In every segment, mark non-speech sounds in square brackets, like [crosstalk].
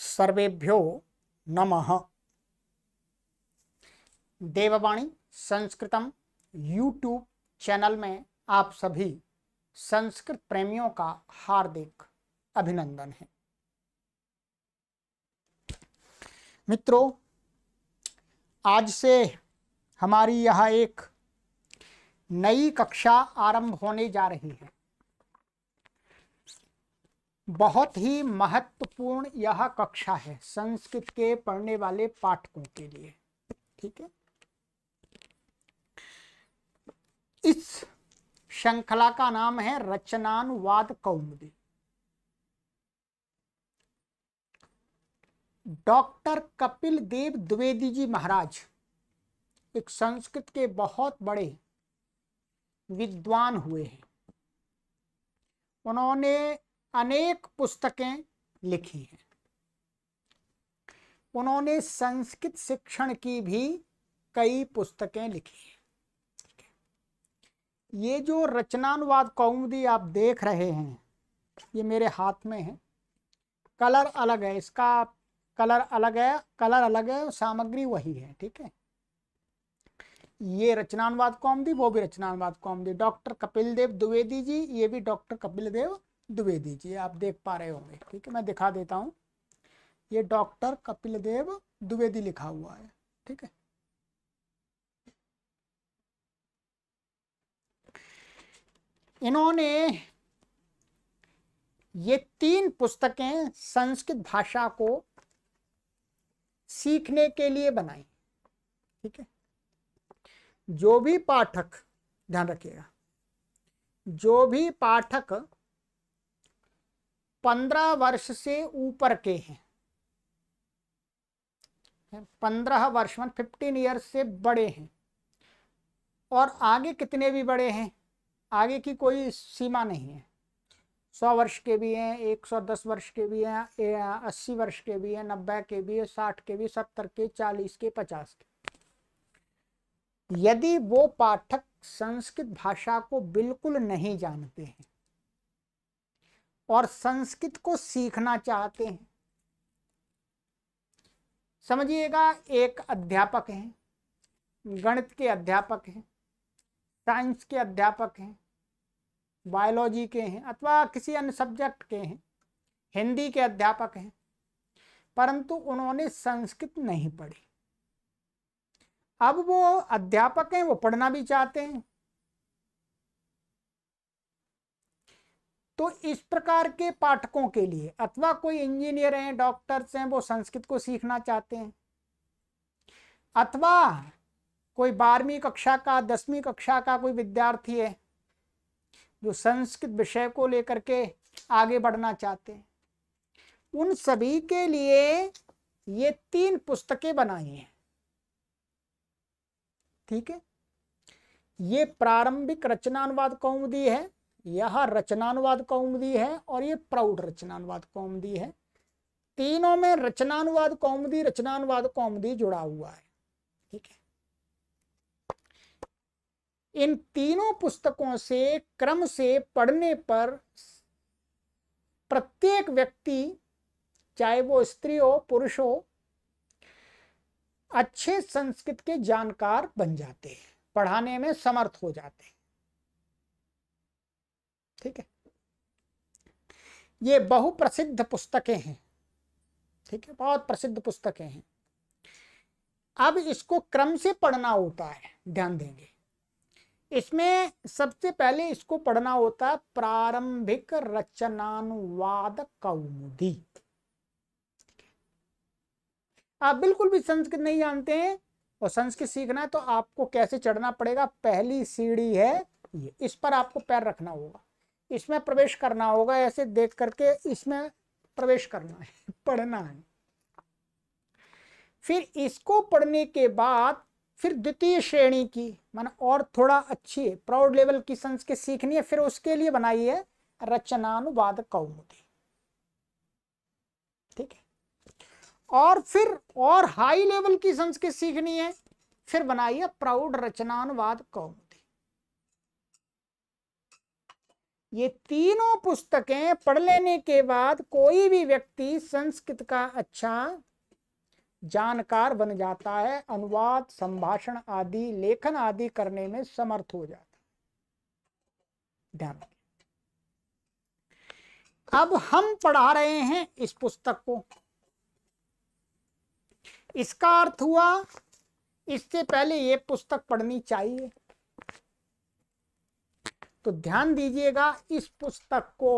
सर्वेभ्यो नमः देववाणी संस्कृतम YouTube channel में आप सभी संस्कृत प्रेमियों का हार्दिक अभिनंदन है मित्रों आज से हमारी यह एक नई कक्षा आरंभ होने जा रही है बहुत ही महत्वपूर्ण यह कक्षा है संस्कृत के पढ़ने वाले पाठकों के लिए ठीक है इस श्रृंखला का नाम है रचनानुवाद कौमुदी डॉक्टर कपिल देव द्विवेदी जी महाराज एक संस्कृत के बहुत बड़े विद्वान हुए हैं उन्होंने अनेक पुस्तकें लिखी हैं उन्होंने संस्कृत शिक्षण की भी कई पुस्तकें लिखी हैं ये जो रचनानुवाद कौमदी आप देख रहे हैं ये मेरे हाथ में है कलर अलग है इसका कलर अलग है कलर अलग है सामग्री वही है ठीक है ये रचनानुवाद कौमदी वो भी रचनानुवाद कौमदी डॉक्टर कपिल देव द्विवेदी जी ये भी डॉक्टर कपिल देव द्विवेदी जी आप देख पा रहे होंगे ठीक है मैं दिखा देता हूँ ये डॉक्टर कपिल देव द्विवेदी लिखा हुआ है ठीक है इन्होंने ये तीन पुस्तकें संस्कृत भाषा को सीखने के लिए बनाई ठीक है जो भी पाठक ध्यान रखिएगा जो भी पाठक पंद्रह वर्ष से ऊपर के हैं पंद्रह वर्ष मन फिफ्टीन ईयर्स से बड़े हैं और आगे कितने भी बड़े हैं आगे की कोई सीमा नहीं है सौ वर्ष के भी हैं एक सौ दस वर्ष के भी हैं अस्सी वर्ष के भी हैं नब्बे के भी हैं साठ के भी सत्तर के चालीस के पचास के यदि वो पाठक संस्कृत भाषा को बिल्कुल नहीं जानते हैं और संस्कृत को सीखना चाहते हैं समझिएगा एक अध्यापक हैं गणित के अध्यापक हैं साइंस के अध्यापक हैं बायोलॉजी के हैं अथवा किसी अन्य सब्जेक्ट के हैं हिंदी के अध्यापक हैं परंतु उन्होंने संस्कृत नहीं पढ़ी अब वो अध्यापक हैं वो पढ़ना भी चाहते हैं तो इस प्रकार के पाठकों के लिए अथवा कोई इंजीनियर हैं डॉक्टर्स हैं वो संस्कृत को सीखना चाहते हैं अथवा कोई बारहवीं कक्षा का दसवीं कक्षा का कोई विद्यार्थी है जो संस्कृत विषय को लेकर के आगे बढ़ना चाहते हैं उन सभी के लिए ये तीन पुस्तकें बनाई हैं ठीक है ये प्रारंभिक रचना अनुवाद कौमुदी है यह रचनानुवाद कौमदी है और ये प्राउड रचनानुवाद कौमदी है तीनों में रचनानुवाद कौमदी रचनानुवाद कौमदी जुड़ा हुआ है ठीक है इन तीनों पुस्तकों से क्रम से पढ़ने पर प्रत्येक व्यक्ति चाहे वो स्त्री हो पुरुष हो अच्छे संस्कृत के जानकार बन जाते हैं पढ़ाने में समर्थ हो जाते हैं ठीक है ये बहुप्रसिद्ध पुस्तकें हैं ठीक है बहुत प्रसिद्ध पुस्तकें हैं अब इसको क्रम से पढ़ना होता है ध्यान देंगे इसमें सबसे पहले इसको पढ़ना होता है प्रारंभिक रचनानुवाद कौमुदी आप बिल्कुल भी संस्कृत नहीं जानते हैं और संस्कृत सीखना है तो आपको कैसे चढ़ना पड़ेगा पहली सीढ़ी है ये इस पर आपको पैर रखना होगा इसमें प्रवेश करना होगा ऐसे देख करके इसमें प्रवेश करना है [laughs] पढ़ना है फिर इसको पढ़ने के बाद फिर द्वितीय श्रेणी की मान और थोड़ा अच्छी प्राउड लेवल की संस्कृत सीखनी है फिर उसके लिए बनाई है रचनानुवाद कौमुदी ठीक है और फिर और हाई लेवल की संस्कृत सीखनी है फिर बनाई है प्राउड रचनानुवाद कौमुदी ये तीनों पुस्तकें पढ़ लेने के बाद कोई भी व्यक्ति संस्कृत का अच्छा जानकार बन जाता है अनुवाद संभाषण आदि लेखन आदि करने में समर्थ हो जाता है ध्यान अब हम पढ़ा रहे हैं इस पुस्तक को इसका अर्थ हुआ इससे पहले ये पुस्तक पढ़नी चाहिए तो ध्यान दीजिएगा इस पुस्तक को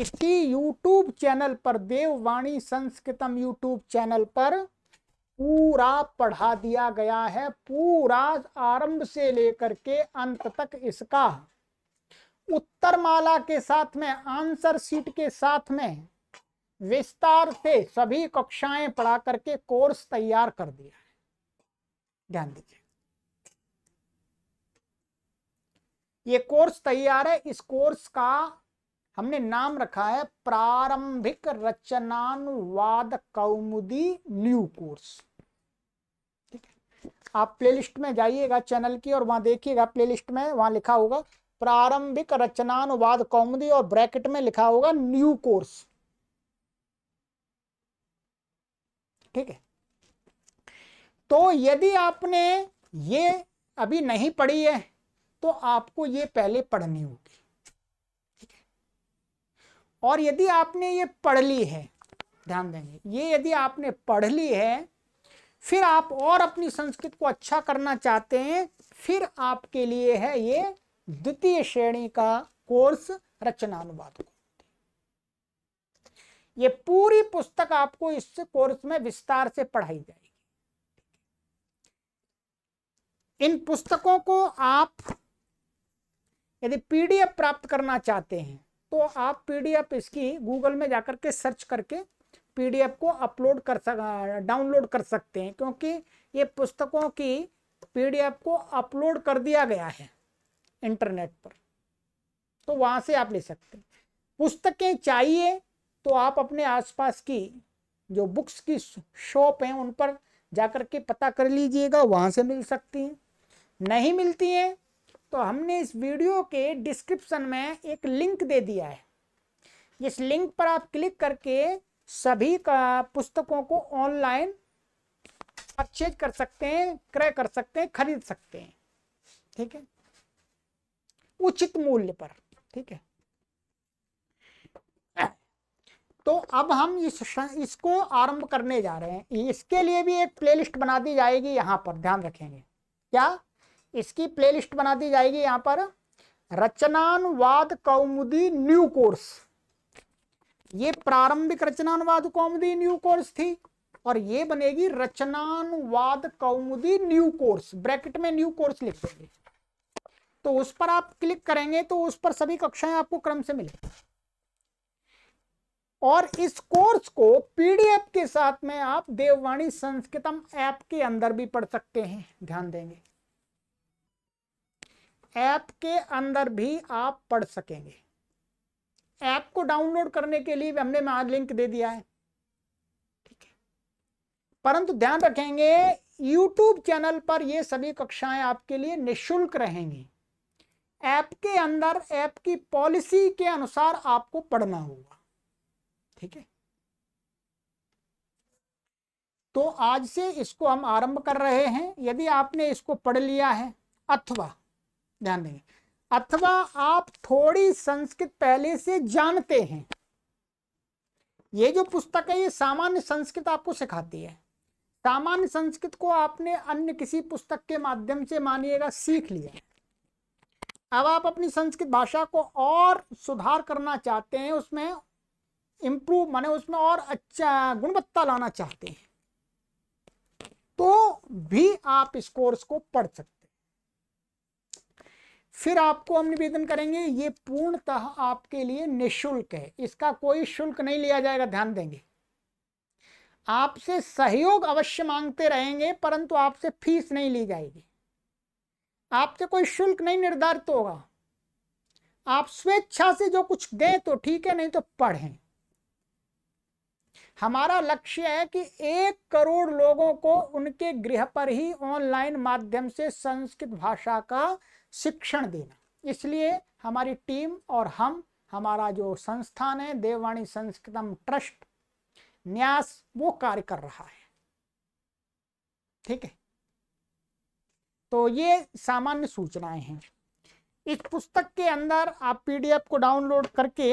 इसी यूट्यूब चैनल पर देववाणी संस्कृतम यूट्यूब चैनल पर पूरा पढ़ा दिया गया है पूरा आरंभ से लेकर के अंत तक इसका उत्तर माला के साथ में आंसर सीट के साथ में विस्तार से सभी कक्षाएं पढ़ा करके कोर्स तैयार कर दिया है ध्यान दीजिए ये कोर्स तैयार है इस कोर्स का हमने नाम रखा है प्रारंभिक रचनानुवाद कौमुदी न्यू कोर्स ठीक है आप प्लेलिस्ट में जाइएगा चैनल की और वहां देखिएगा प्लेलिस्ट में वहां लिखा होगा प्रारंभिक रचनानुवाद कौमुदी और ब्रैकेट में लिखा होगा न्यू कोर्स ठीक है तो यदि आपने ये अभी नहीं पढ़ी है तो आपको ये पहले पढ़नी होगी और यदि आपने ये पढ़ ली है ध्यान देंगे ये यदि आपने पढ़ ली है फिर आप और अपनी संस्कृत को अच्छा करना चाहते हैं फिर आपके लिए है ये द्वितीय श्रेणी का कोर्स रचनानुवाद ये पूरी पुस्तक आपको इस कोर्स में विस्तार से पढ़ाई जाएगी इन पुस्तकों को आप यदि पीडीएफ प्राप्त करना चाहते हैं तो आप पीडीएफ इसकी गूगल में जाकर के सर्च करके पीडीएफ को अपलोड कर सक डाउनलोड कर सकते हैं क्योंकि ये पुस्तकों की पीडीएफ को अपलोड कर दिया गया है इंटरनेट पर तो वहाँ से आप ले सकते हैं पुस्तकें चाहिए तो आप अपने आसपास की जो बुक्स की शॉप हैं उन पर जाकर के पता कर लीजिएगा वहाँ से मिल सकती हैं नहीं मिलती हैं तो हमने इस वीडियो के डिस्क्रिप्शन में एक लिंक दे दिया है जिस लिंक पर आप क्लिक करके सभी का पुस्तकों को ऑनलाइन परचेज कर सकते हैं क्रय कर सकते हैं खरीद सकते हैं ठीक है उचित मूल्य पर ठीक है तो अब हम इस इसको आरंभ करने जा रहे हैं इसके लिए भी एक प्लेलिस्ट बना दी जाएगी यहां पर ध्यान रखेंगे क्या इसकी प्लेलिस्ट बना दी जाएगी यहां पर रचनानुवाद कौमुदी न्यू कोर्स ये प्रारंभिक रचनानुवाद कौमुदी न्यू कोर्स थी और ये बनेगी Rachananuvad Kaumudi new course bracket में न्यू कोर्स लिख देंगे तो उस पर आप क्लिक करेंगे तो उस पर सभी कक्षाएं आपको क्रम से मिलेगी और इस कोर्स को पीडीएफ के साथ में आप देववाणी संस्कृतम ऐप के अंदर भी पढ़ सकते हैं ध्यान देंगे ऐप के अंदर भी आप पढ़ सकेंगे ऐप को डाउनलोड करने के लिए हमने वहां लिंक दे दिया है ठीक है परंतु ध्यान रखेंगे यूट्यूब चैनल पर ये सभी कक्षाएं आपके लिए निशुल्क रहेंगी ऐप के अंदर ऐप की पॉलिसी के अनुसार आपको पढ़ना होगा ठीक है तो आज से इसको हम आरंभ कर रहे हैं यदि आपने इसको पढ़ लिया है अथवा ध्यान देंगे अथवा आप थोड़ी संस्कृत पहले से जानते हैं ये जो पुस्तक है ये सामान्य संस्कृत आपको सिखाती है सामान्य संस्कृत को आपने अन्य किसी पुस्तक के माध्यम से मानिएगा सीख लिया अब आप अपनी संस्कृत भाषा को और सुधार करना चाहते हैं उसमें इम्प्रूव माने उसमें और अच्छा गुणवत्ता लाना चाहते हैं तो भी आप इस कोर्स को पढ़ सकते फिर आपको हम निवेदन करेंगे ये पूर्णतः आपके लिए निशुल्क है इसका कोई शुल्क नहीं लिया जाएगा ध्यान देंगे आपसे सहयोग अवश्य मांगते रहेंगे परंतु आपसे फीस नहीं ली जाएगी आपसे कोई शुल्क नहीं निर्धारित होगा आप स्वेच्छा से जो कुछ दें तो ठीक है नहीं तो पढ़ें हमारा लक्ष्य है कि एक करोड़ लोगों को उनके गृह पर ही ऑनलाइन माध्यम से संस्कृत भाषा का शिक्षण देना इसलिए हमारी टीम और हम हमारा जो संस्थान है देववाणी संस्कृतम ट्रस्ट न्यास वो कार्य कर रहा है ठीक है तो ये सामान्य सूचनाएं हैं इस पुस्तक के अंदर आप पीडीएफ को डाउनलोड करके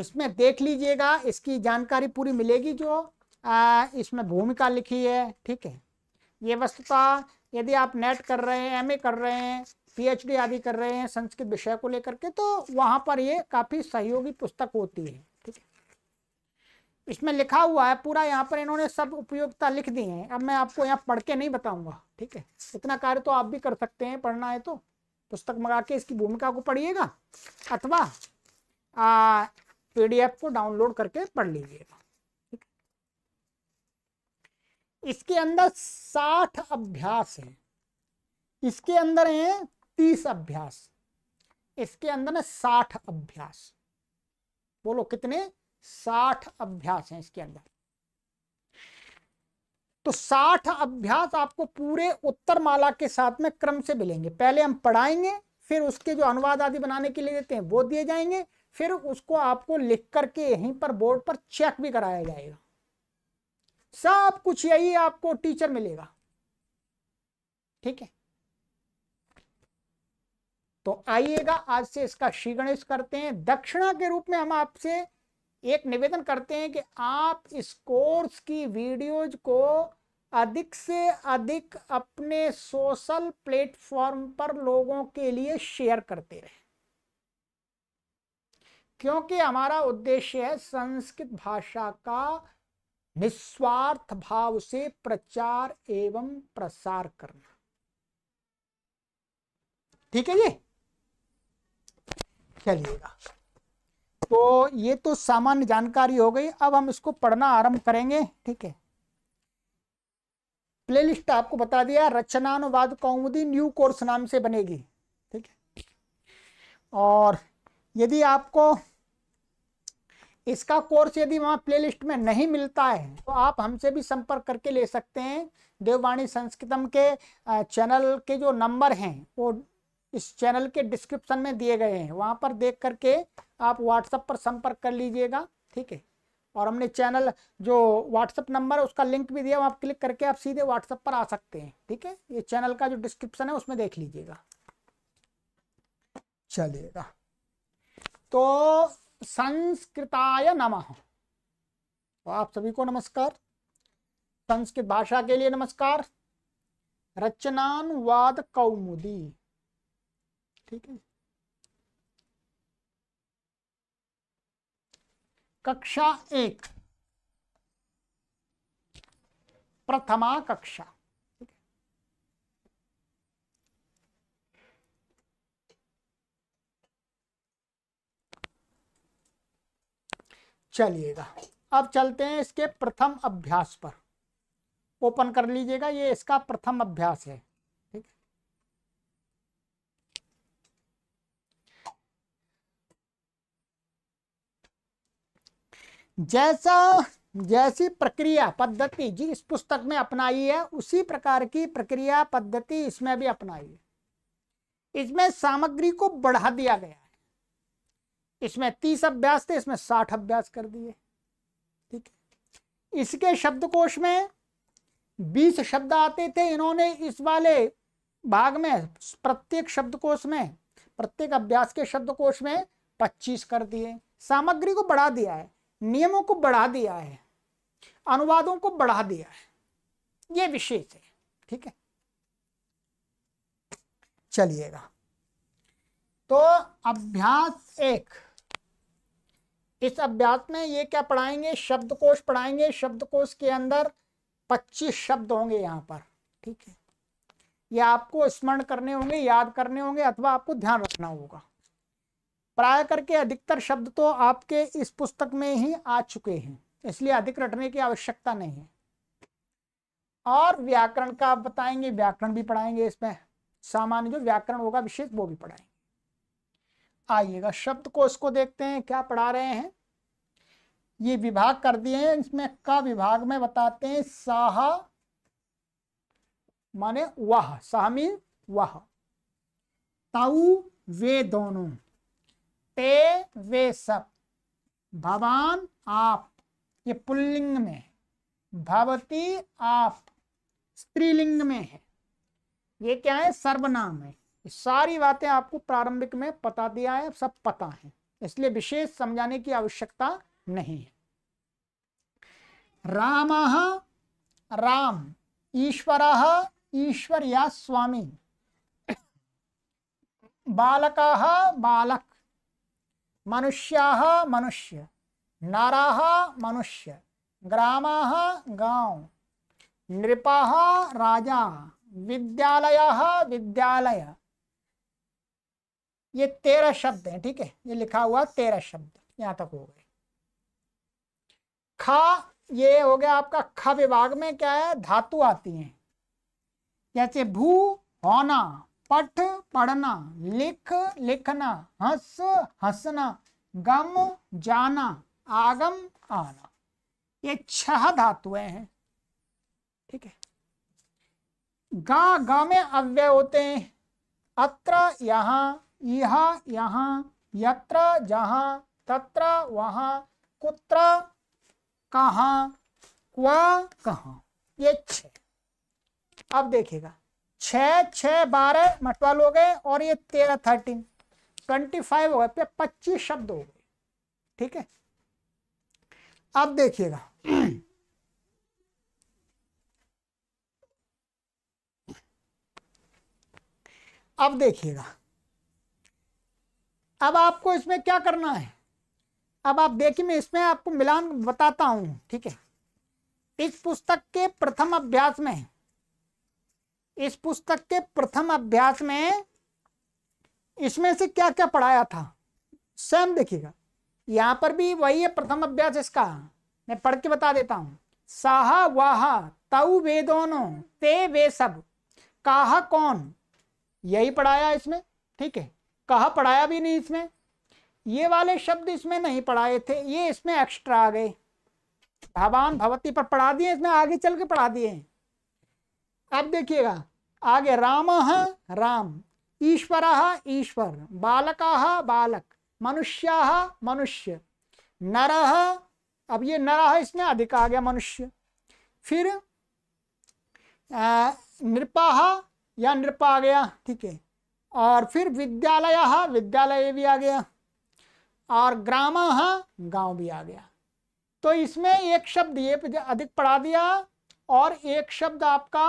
इसमें देख लीजिएगा इसकी जानकारी पूरी मिलेगी जो आ, इसमें भूमिका लिखी है ठीक है ये वस्तुता यदि आप नेट कर रहे हैं एमए कर रहे हैं पीएचडी आदि कर रहे हैं संस्कृत विषय को लेकर के तो वहाँ पर ये काफ़ी सहयोगी पुस्तक होती है ठीक है इसमें लिखा हुआ है पूरा यहाँ पर इन्होंने सब उपयोगिता लिख दी है अब मैं आपको यहाँ पढ़ के नहीं बताऊँगा ठीक है इतना कार्य तो आप भी कर सकते हैं पढ़ना है तो पुस्तक मंगा के इसकी भूमिका को पढ़िएगा अथवा पीडीएफ को डाउनलोड करके पढ़ लीजिएगा इसके अंदर साठ अभ्यास हैं इसके अंदर हैं तीस अभ्यास इसके अंदर है साठ अभ्यास बोलो कितने साठ अभ्यास हैं इसके अंदर तो साठ अभ्यास आपको पूरे उत्तर माला के साथ में क्रम से मिलेंगे पहले हम पढ़ाएंगे फिर उसके जो अनुवाद आदि बनाने के लिए देते हैं वो दिए जाएंगे फिर उसको आपको लिख करके यहीं पर बोर्ड पर चेक भी कराया जाएगा सब कुछ यही आपको टीचर मिलेगा ठीक है तो आइएगा आज से इसका श्री गणेश करते हैं दक्षिणा के रूप में हम आपसे एक निवेदन करते हैं कि आप इस कोर्स की वीडियोज को अधिक से अधिक अपने सोशल प्लेटफॉर्म पर लोगों के लिए शेयर करते रहें क्योंकि हमारा उद्देश्य है संस्कृत भाषा का निस्वार्थ भाव से प्रचार एवं प्रसार करना ठीक है जी चलिएगा तो ये तो सामान्य जानकारी हो गई अब हम इसको पढ़ना आरंभ करेंगे ठीक है प्लेलिस्ट आपको बता दिया रचनानुवाद कौमुदी न्यू कोर्स नाम से बनेगी ठीक है और यदि आपको इसका कोर्स यदि वहाँ प्लेलिस्ट में नहीं मिलता है तो आप हमसे भी संपर्क करके ले सकते हैं देववाणी संस्कृतम के चैनल के जो नंबर हैं वो इस चैनल के डिस्क्रिप्शन में दिए गए हैं वहाँ पर देख करके आप व्हाट्सएप पर संपर्क कर लीजिएगा ठीक है और हमने चैनल जो व्हाट्सअप नंबर है उसका लिंक भी दिया वहाँ क्लिक करके आप सीधे व्हाट्सएप पर आ सकते हैं ठीक है ये चैनल का जो डिस्क्रिप्शन है उसमें देख लीजिएगा चलेगा तो संस्कृताय नमः तो आप सभी को नमस्कार संस्कृत भाषा के लिए नमस्कार रचनानुवाद कौमुदी ठीक है कक्षा एक प्रथमा कक्षा चलिएगा अब चलते हैं इसके प्रथम अभ्यास पर ओपन कर लीजिएगा ये इसका प्रथम अभ्यास है ठीक जैसा जैसी प्रक्रिया पद्धति जिस पुस्तक में अपनाई है उसी प्रकार की प्रक्रिया पद्धति इसमें भी अपनाई है इसमें सामग्री को बढ़ा दिया गया है इसमें तीस अभ्यास थे इसमें साठ अभ्यास कर दिए ठीक है इसके शब्दकोश में बीस शब्द आते थे इन्होंने इस वाले भाग में प्रत्येक शब्दकोश में प्रत्येक अभ्यास के शब्दकोश में पच्चीस कर दिए सामग्री को बढ़ा दिया है नियमों को बढ़ा दिया है अनुवादों को बढ़ा दिया है ये विशेष है ठीक है चलिएगा तो अभ्यास एक इस अभ्यास में ये क्या पढ़ाएंगे शब्दकोश पढ़ाएंगे शब्दकोश के अंदर पच्चीस शब्द होंगे यहाँ पर ठीक है ये आपको स्मरण करने होंगे याद करने होंगे अथवा आपको ध्यान रखना होगा प्राय करके अधिकतर शब्द तो आपके इस पुस्तक में ही आ चुके हैं इसलिए अधिक रटने की आवश्यकता नहीं है और व्याकरण का आप बताएंगे व्याकरण भी पढ़ाएंगे इसमें सामान्य जो व्याकरण होगा विशेष वो भी पढ़ाएंगे आइएगा शब्द कोश को देखते हैं क्या पढ़ा रहे हैं ये विभाग कर दिए हैं इसमें का विभाग में बताते हैं साहा माने वाह साह मीन वाह ताऊ वे दोनों ते वे सब भवान आप ये पुल्लिंग में है भवती आप स्त्रीलिंग में है ये क्या है सर्वनाम है सारी बातें आपको प्रारंभिक में पता दिया है सब पता है इसलिए विशेष समझाने की आवश्यकता नहीं है राम राम ईश्वर ईश्वर या स्वामी बालका बालक मनुष्या मनुष्य नारा मनुष्य ग्राम गांव नृपा राजा विद्यालय विद्यालय ये तेरह शब्द हैं ठीक है ये लिखा हुआ तेरह शब्द यहां तक हो गए खा ये हो गया आपका ख विभाग में क्या है धातु आती हैं जैसे भू होना पठ पढ़ना लिख लिखना हंस हंसना गम जाना आगम आना ये छह धातु हैं ठीक है गा गा में अव्यय होते हैं अत्र यहां यहाँ यहाँ यत्र जहाँ तत्र वहाँ कुत्र कहाँ क्वा कहाँ ये छ अब देखिएगा छ छ बारह मटवाल हो गए और ये तेरह थर्टीन ट्वेंटी फाइव हो गए पच्चीस शब्द हो गए ठीक है अब देखिएगा अब देखिएगा अब आपको इसमें क्या करना है अब आप देखिए मैं इसमें आपको मिलान बताता हूं ठीक है इस पुस्तक के प्रथम अभ्यास में इस पुस्तक के प्रथम अभ्यास में इसमें से क्या क्या पढ़ाया था सेम देखिएगा यहां पर भी वही है प्रथम अभ्यास इसका मैं पढ़ के बता देता हूं साहा वाहा तऊ वे दोनों ते वे सब कहा कौन यही पढ़ाया इसमें ठीक है कहा पढ़ाया भी नहीं इसमें ये वाले शब्द इसमें नहीं पढ़ाए थे ये इसमें एक्स्ट्रा आ गए भवान भवती पर पढ़ा दिए इसमें आगे चल के पढ़ा दिए अब देखिएगा आगे राम राम ईश्वर ईश्वर बालक बालक मनुष्य मनुष्य नर अब ये नर इसमें अधिक आ गया मनुष्य फिर नृपा या नृपा आ गया ठीक है और फिर विद्यालय विद्यालय भी आ गया और ग्राम गांव भी आ गया तो इसमें एक शब्द ये अधिक पढ़ा दिया और एक शब्द आपका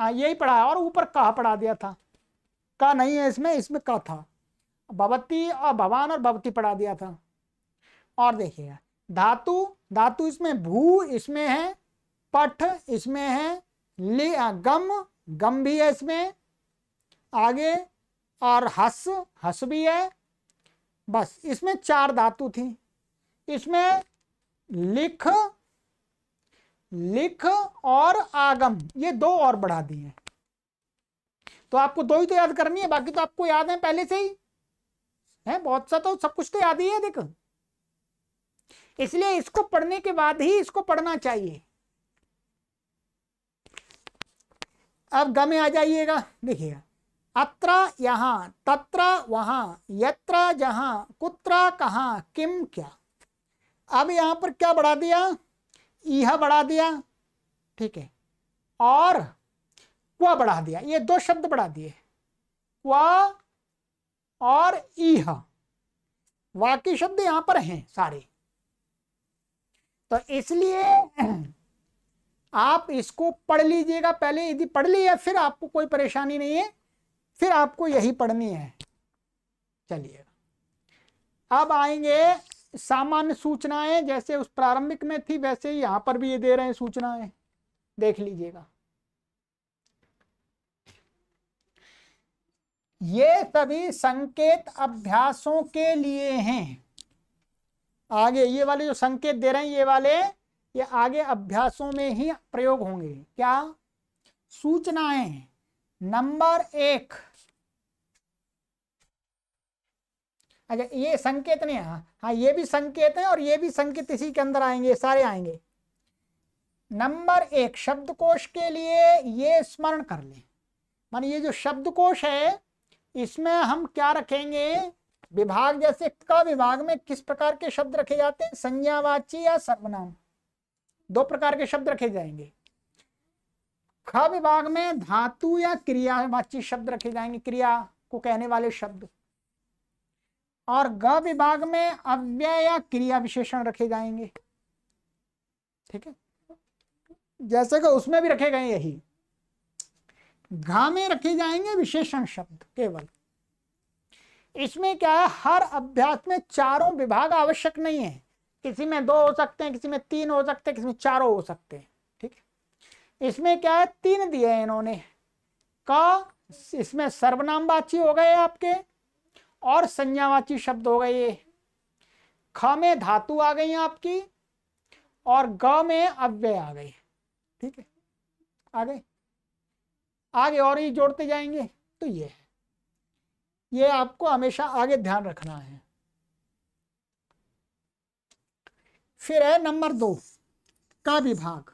हाँ, यही पढ़ा और ऊपर कहा पढ़ा दिया था का नहीं है इसमें इसमें का था भवती और भवान और भवती पढ़ा दिया था और देखिएगा धातु धातु इसमें भू इसमें है पठ इसमें है गम गम भी है इसमें आगे और हस हस भी है बस इसमें चार धातु थी इसमें लिख लिख और आगम ये दो और बढ़ा दिए तो आपको दो ही तो याद करनी है बाकी तो आपको याद है पहले से ही है बहुत सा तो सब कुछ तो याद ही है देखो इसलिए इसको पढ़ने के बाद ही इसको पढ़ना चाहिए अब गमे आ जाइएगा देखिएगा अत्र यहाँ तत्र वहाँ यत्र जहाँ कुत्र कहाँ किम क्या अब यहाँ पर क्या बढ़ा दिया यह बढ़ा दिया ठीक है और क्वा बढ़ा दिया ये दो शब्द बढ़ा दिए क्वा और इह वाकी शब्द यहाँ पर हैं सारे तो इसलिए आप इसको पढ़ लीजिएगा पहले यदि पढ़ लिया फिर आपको कोई परेशानी नहीं है फिर आपको यही पढ़नी है चलिए अब आएंगे सामान्य सूचनाएं जैसे उस प्रारंभिक में थी वैसे ही यहां पर भी ये दे रहे हैं सूचनाएं देख लीजिएगा ये सभी संकेत अभ्यासों के लिए हैं आगे ये वाले जो संकेत दे रहे हैं ये वाले ये आगे अभ्यासों में ही प्रयोग होंगे क्या सूचनाएं नंबर एक अच्छा ये संकेत नहीं हाँ हाँ ये भी संकेत है और ये भी संकेत इसी के अंदर आएंगे सारे आएंगे नंबर एक शब्दकोश के लिए ये स्मरण कर लें मान ये जो शब्दकोश है इसमें हम क्या रखेंगे विभाग जैसे क विभाग में किस प्रकार के शब्द रखे जाते हैं संज्ञावाची या सर्वनाम दो प्रकार के शब्द रखे जाएंगे ख विभाग में धातु या क्रिया वाची शब्द रखे जाएंगे क्रिया को कहने वाले शब्द और ग विभाग में अव्यय या क्रिया विशेषण रखे जाएंगे ठीक है जैसे कि उसमें भी रखे गए यही घ में रखे जाएंगे विशेषण शब्द केवल इसमें क्या है हर अभ्यास में चारों विभाग आवश्यक नहीं है किसी में दो हो सकते हैं किसी में तीन हो सकते हैं किसी में चारों हो सकते हैं इसमें क्या है तीन दिए हैं इन्होंने का इसमें सर्वनाम वाची हो गए आपके और संज्ञावाची शब्द हो गए ख में धातु आ गई आपकी और ग में अव्यय आ गए ठीक है आ गए आगे और ये जोड़ते जाएंगे तो ये है ये आपको हमेशा आगे ध्यान रखना है फिर है नंबर दो का विभाग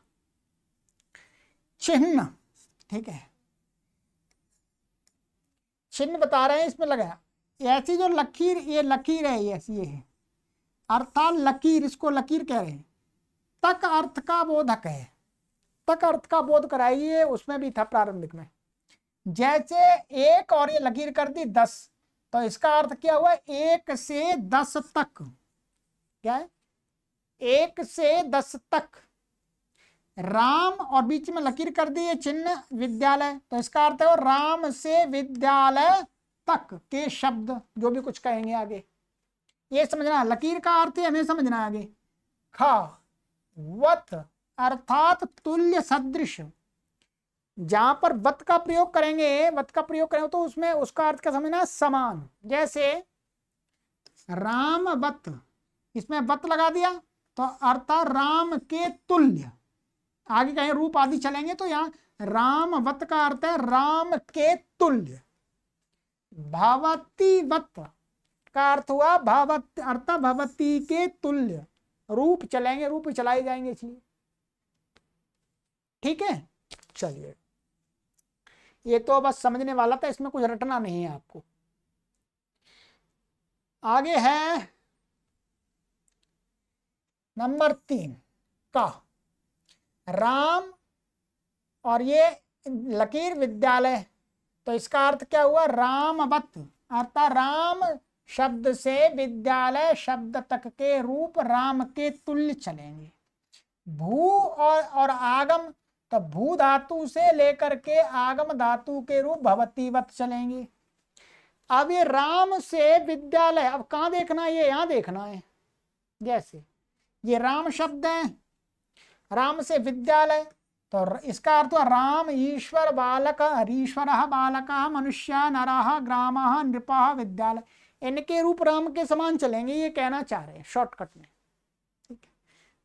चिन्ह ठीक है चिन्ह बता रहे हैं इसमें लगाया ऐसी जो लकीर ये लकीर है ये ऐसी ये है अर्थात लकीर इसको लकीर कह रहे हैं तक अर्थ का बोधक है तक अर्थ का बोध कराइए उसमें भी था प्रारंभिक में जैसे एक और ये लकीर कर दी दस तो इसका अर्थ क्या हुआ एक से दस तक क्या है एक से दस तक राम और बीच में लकीर कर दी है चिन्ह विद्यालय तो इसका अर्थ है राम से विद्यालय तक के शब्द जो भी कुछ कहेंगे आगे ये समझना लकीर का अर्थ हमें समझना आगे ख वत अर्थात तुल्य सदृश जहां पर वत का प्रयोग करेंगे वत का प्रयोग करेंगे तो उसमें उसका अर्थ क्या समझना समान जैसे राम वत इसमें वत लगा दिया तो अर्थात राम के तुल्य आगे कहीं रूप आदि चलेंगे तो यहां रामवत का अर्थ है राम के तुल्य भावतीवत का अर्थ हुआ भावत अर्थ भवती के तुल्य रूप चलेंगे रूप चलाए जाएंगे इसलिए ठीक है चलिए ये तो बस समझने वाला था इसमें कुछ रटना नहीं है आपको आगे है नंबर तीन का राम और ये लकीर विद्यालय तो इसका अर्थ क्या हुआ रामवत अर्थात राम शब्द से विद्यालय शब्द तक के रूप राम के तुल्य चलेंगे भू और और आगम तो भू धातु से लेकर के आगम धातु के रूप भवतीवत चलेंगे अब ये राम से विद्यालय अब कहाँ देखना है ये यहां देखना है जैसे ये राम शब्द है राम से विद्यालय तो इसका अर्थ राम ईश्वर बालक हरीश्वर बालक मनुष्य नरह ग्राम नृप विद्यालय इनके रूप राम के समान चलेंगे ये कहना चाह रहे हैं शॉर्टकट में ठीक है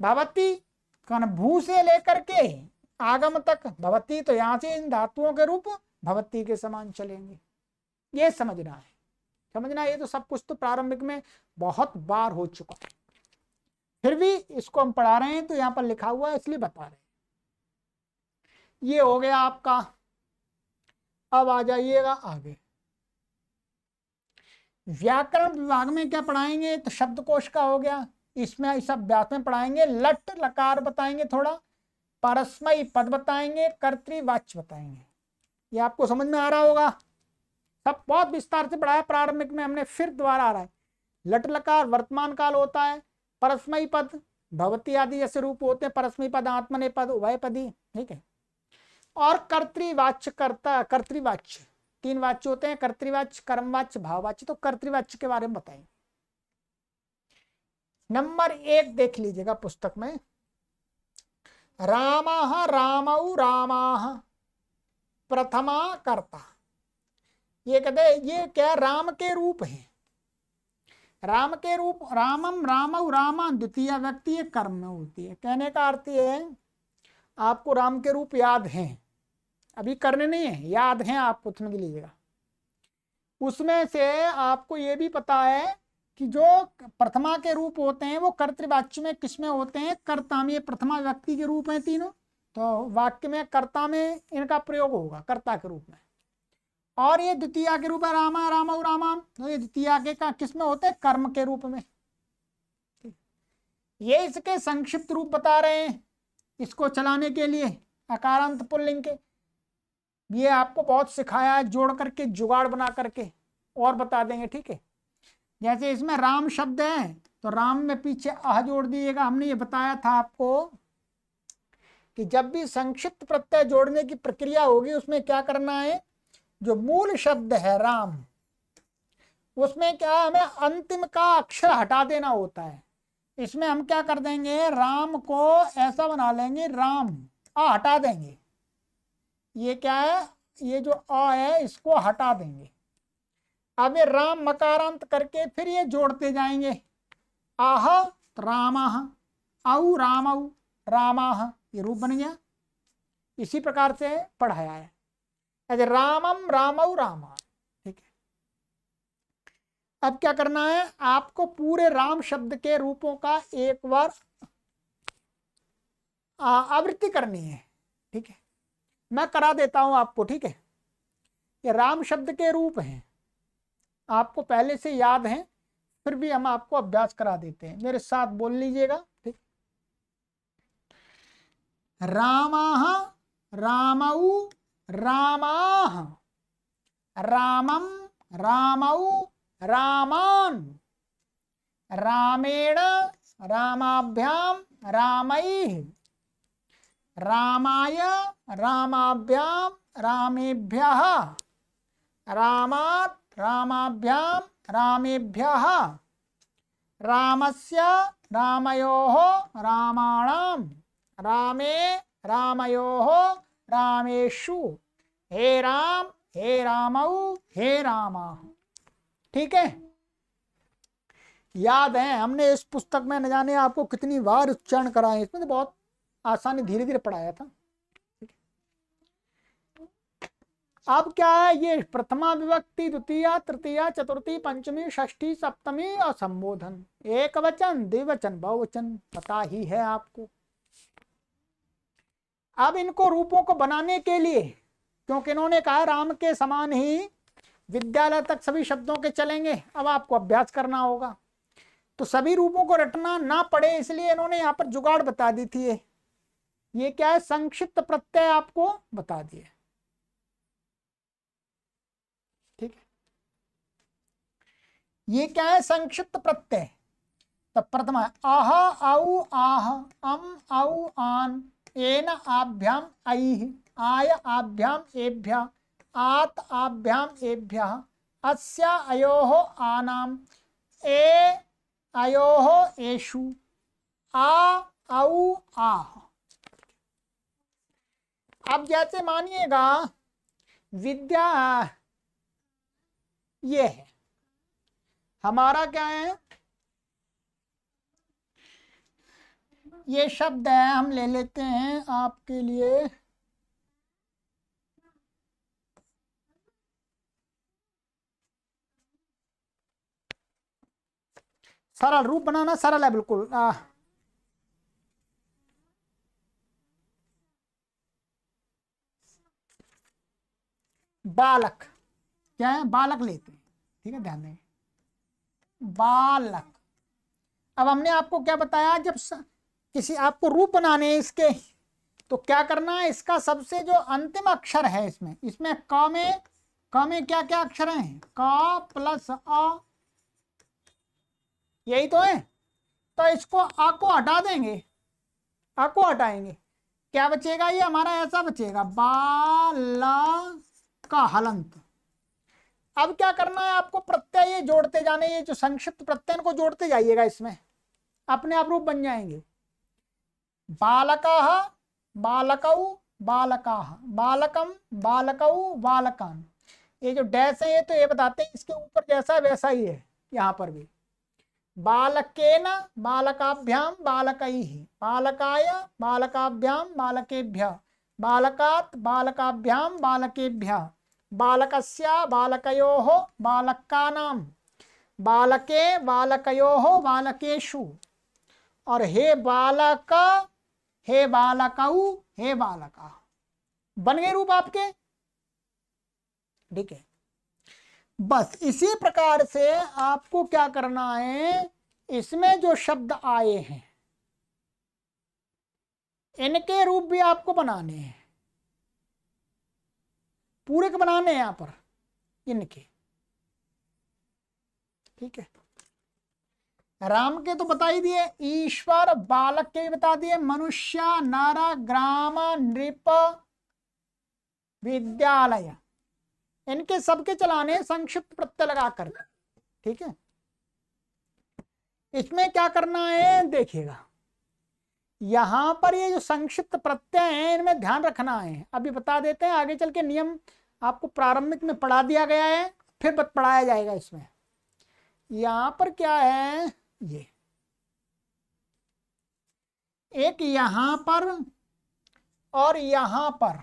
भगवती कौन भू से लेकर के आगम तक भगवती तो यहाँ से इन धातुओं के रूप भगवती के समान चलेंगे ये समझना है समझना ये तो सब कुछ तो प्रारंभिक में बहुत बार हो चुका है फिर भी इसको हम पढ़ा रहे हैं तो यहां पर लिखा हुआ है इसलिए बता रहे हैं ये हो गया आपका अब आ जाइएगा आगे व्याकरण विभाग में क्या पढ़ाएंगे तो शब्दकोश का हो गया इसमें इस अभ्यास में पढ़ाएंगे लट लकार बताएंगे थोड़ा परस्मयी पद बताएंगे कर्तृवाच्य बताएंगे ये आपको समझ में आ रहा होगा सब बहुत विस्तार से पढ़ाया प्रारंभिक में हमने फिर दोबारा आ रहा है लट लकार वर्तमान काल होता है परस्मयी पद भवती आदि जैसे रूप होते हैं परस्मयी पद आत्मने पद उभय पदी ठीक है और कर्तृवाच्य कर्ता कर्तृवाच्य तीन वाच्य होते हैं कर्तृवाच्य कर्मवाच्य भाववाच्य तो कर्तृवाच्य के बारे में बताएंगे नंबर एक देख लीजिएगा पुस्तक में रामा राम रामा प्रथमा कर्ता ये कहते ये क्या राम के रूप हैं राम के रूप रामम राम रामा द्वितीय व्यक्ति कर्म में होती है कहने का अर्थ ये है आपको राम के रूप याद हैं अभी करने नहीं है याद हैं आपको समझ लीजिएगा उसमें से आपको ये भी पता है कि जो प्रथमा के रूप होते हैं वो कर्तवाच्य में किसमें होते हैं कर्ता में प्रथमा व्यक्ति के रूप है तीनों तो वाक्य में कर्ता में इनका प्रयोग होगा कर्ता के रूप में और ये द्वितीय के रूप है रामा राम और रामान तो ये द्वितीय के का किस में होते हैं कर्म के रूप में ये इसके संक्षिप्त रूप बता रहे हैं इसको चलाने के लिए अकारांत पुल्लिंग के ये आपको बहुत सिखाया है जोड़ करके जुगाड़ बना करके और बता देंगे ठीक है जैसे इसमें राम शब्द है तो राम में पीछे अह जोड़ दिएगा हमने ये बताया था आपको कि जब भी संक्षिप्त प्रत्यय जोड़ने की प्रक्रिया होगी उसमें क्या करना है जो मूल शब्द है राम उसमें क्या है हमें अंतिम का अक्षर हटा देना होता है इसमें हम क्या कर देंगे राम को ऐसा बना लेंगे राम आ हटा देंगे ये क्या है ये जो आ है इसको हटा देंगे अब ये राम मकारांत करके फिर ये जोड़ते जाएंगे आह रामाह आऊ राम राम रामाह ये रूप बन गया इसी प्रकार से पढ़ाया है अच्छा रामम राम रामा ठीक है अब क्या करना है आपको पूरे राम शब्द के रूपों का एक बार आवृत्ति करनी है ठीक है मैं करा देता हूं आपको ठीक है ये राम शब्द के रूप हैं आपको पहले से याद हैं फिर भी हम आपको अभ्यास करा देते हैं मेरे साथ बोल लीजिएगा ठीक रामा रामऊ रामाह रामम रामौ रामान रामेण रामाभ्याम रामैः रामाय रामाभ्याम रामेभ्यः रामात् रामाभ्याम रामेभ्यः रामस्य रामयोः रामाणां रामे रामयोः रामेशु हे राम हे राम हे रामा ठीक है याद है हमने इस पुस्तक में न जाने आपको कितनी बार उच्चारण कराए इसमें तो बहुत आसानी धीरे धीरे पढ़ाया था अब क्या है ये प्रथमा विभक्ति द्वितीय तृतीय चतुर्थी पंचमी षष्ठी सप्तमी और संबोधन एक वचन द्विवचन बहुवचन पता ही है आपको अब इनको रूपों को बनाने के लिए क्योंकि इन्होंने कहा राम के समान ही विद्यालय तक सभी शब्दों के चलेंगे अब आपको अभ्यास करना होगा तो सभी रूपों को रटना ना पड़े इसलिए इन्होंने यहाँ पर जुगाड़ बता दी थी ये क्या है संक्षिप्त प्रत्यय आपको बता दिए ठीक है ये क्या है संक्षिप्त प्रत्यय तो प्रथम आह आऊ आह अम आऊ आन एन आभ्याम आई आय आभ्याम एभ्य आत आभ्याम एभ्य अस्या अयोः आनाम ए अयोः एषु आ औ आह अब जैसे मानिएगा विद्या ये है हमारा क्या है ये शब्द है हम ले लेते हैं आपके लिए सरल रूप बनाना सरल है बिल्कुल आ, बालक क्या है बालक लेते हैं ठीक है ध्यान देंगे बालक अब हमने आपको क्या बताया जब सा... किसी आपको रूप बनाने हैं इसके तो क्या करना है इसका सबसे जो अंतिम अक्षर है इसमें इसमें क में क में क्या क्या अक्षर हैं का प्लस अ यही तो है तो इसको अ को हटा देंगे अ को हटाएंगे क्या बचेगा ये हमारा ऐसा बचेगा बाला का हलंत अब क्या करना है आपको प्रत्यय जोड़ते जाने ये जो संक्षिप्त प्रत्यय को जोड़ते जाइएगा इसमें अपने आप रूप बन जाएंगे बालकाः बालकौ बालकाः बालकम बालकौ बालकान ये जो डैश है ये तो ये बताते हैं इसके ऊपर जैसा वैसा ही है यहाँ पर भी बालकेन बालकाभ्याम बालकई बालकाय बालकाभ्याम बालकेभ्य बालकात बालकाभ्याम बालकेभ्य बालक बालकस्य बालका नाम बालके बालकयोः बालकेशु और हे बालक हे बालकाऊ हे बालका बन गए रूप आपके ठीक है बस इसी प्रकार से आपको क्या करना है इसमें जो शब्द आए हैं इनके रूप भी आपको बनाने हैं पूरे के बनाने हैं यहां पर इनके ठीक है राम के तो बता ही दिए ईश्वर बालक के भी बता दिए मनुष्य नर ग्राम नृप विद्यालय इनके सबके चलाने संक्षिप्त प्रत्यय लगा कर ठीक है इसमें क्या करना है देखिएगा यहां पर ये जो संक्षिप्त प्रत्यय है इनमें ध्यान रखना है अभी बता देते हैं आगे चल के नियम आपको प्रारंभिक में पढ़ा दिया गया है फिर पढ़ाया जाएगा इसमें यहां पर क्या है ये एक यहां पर और यहां पर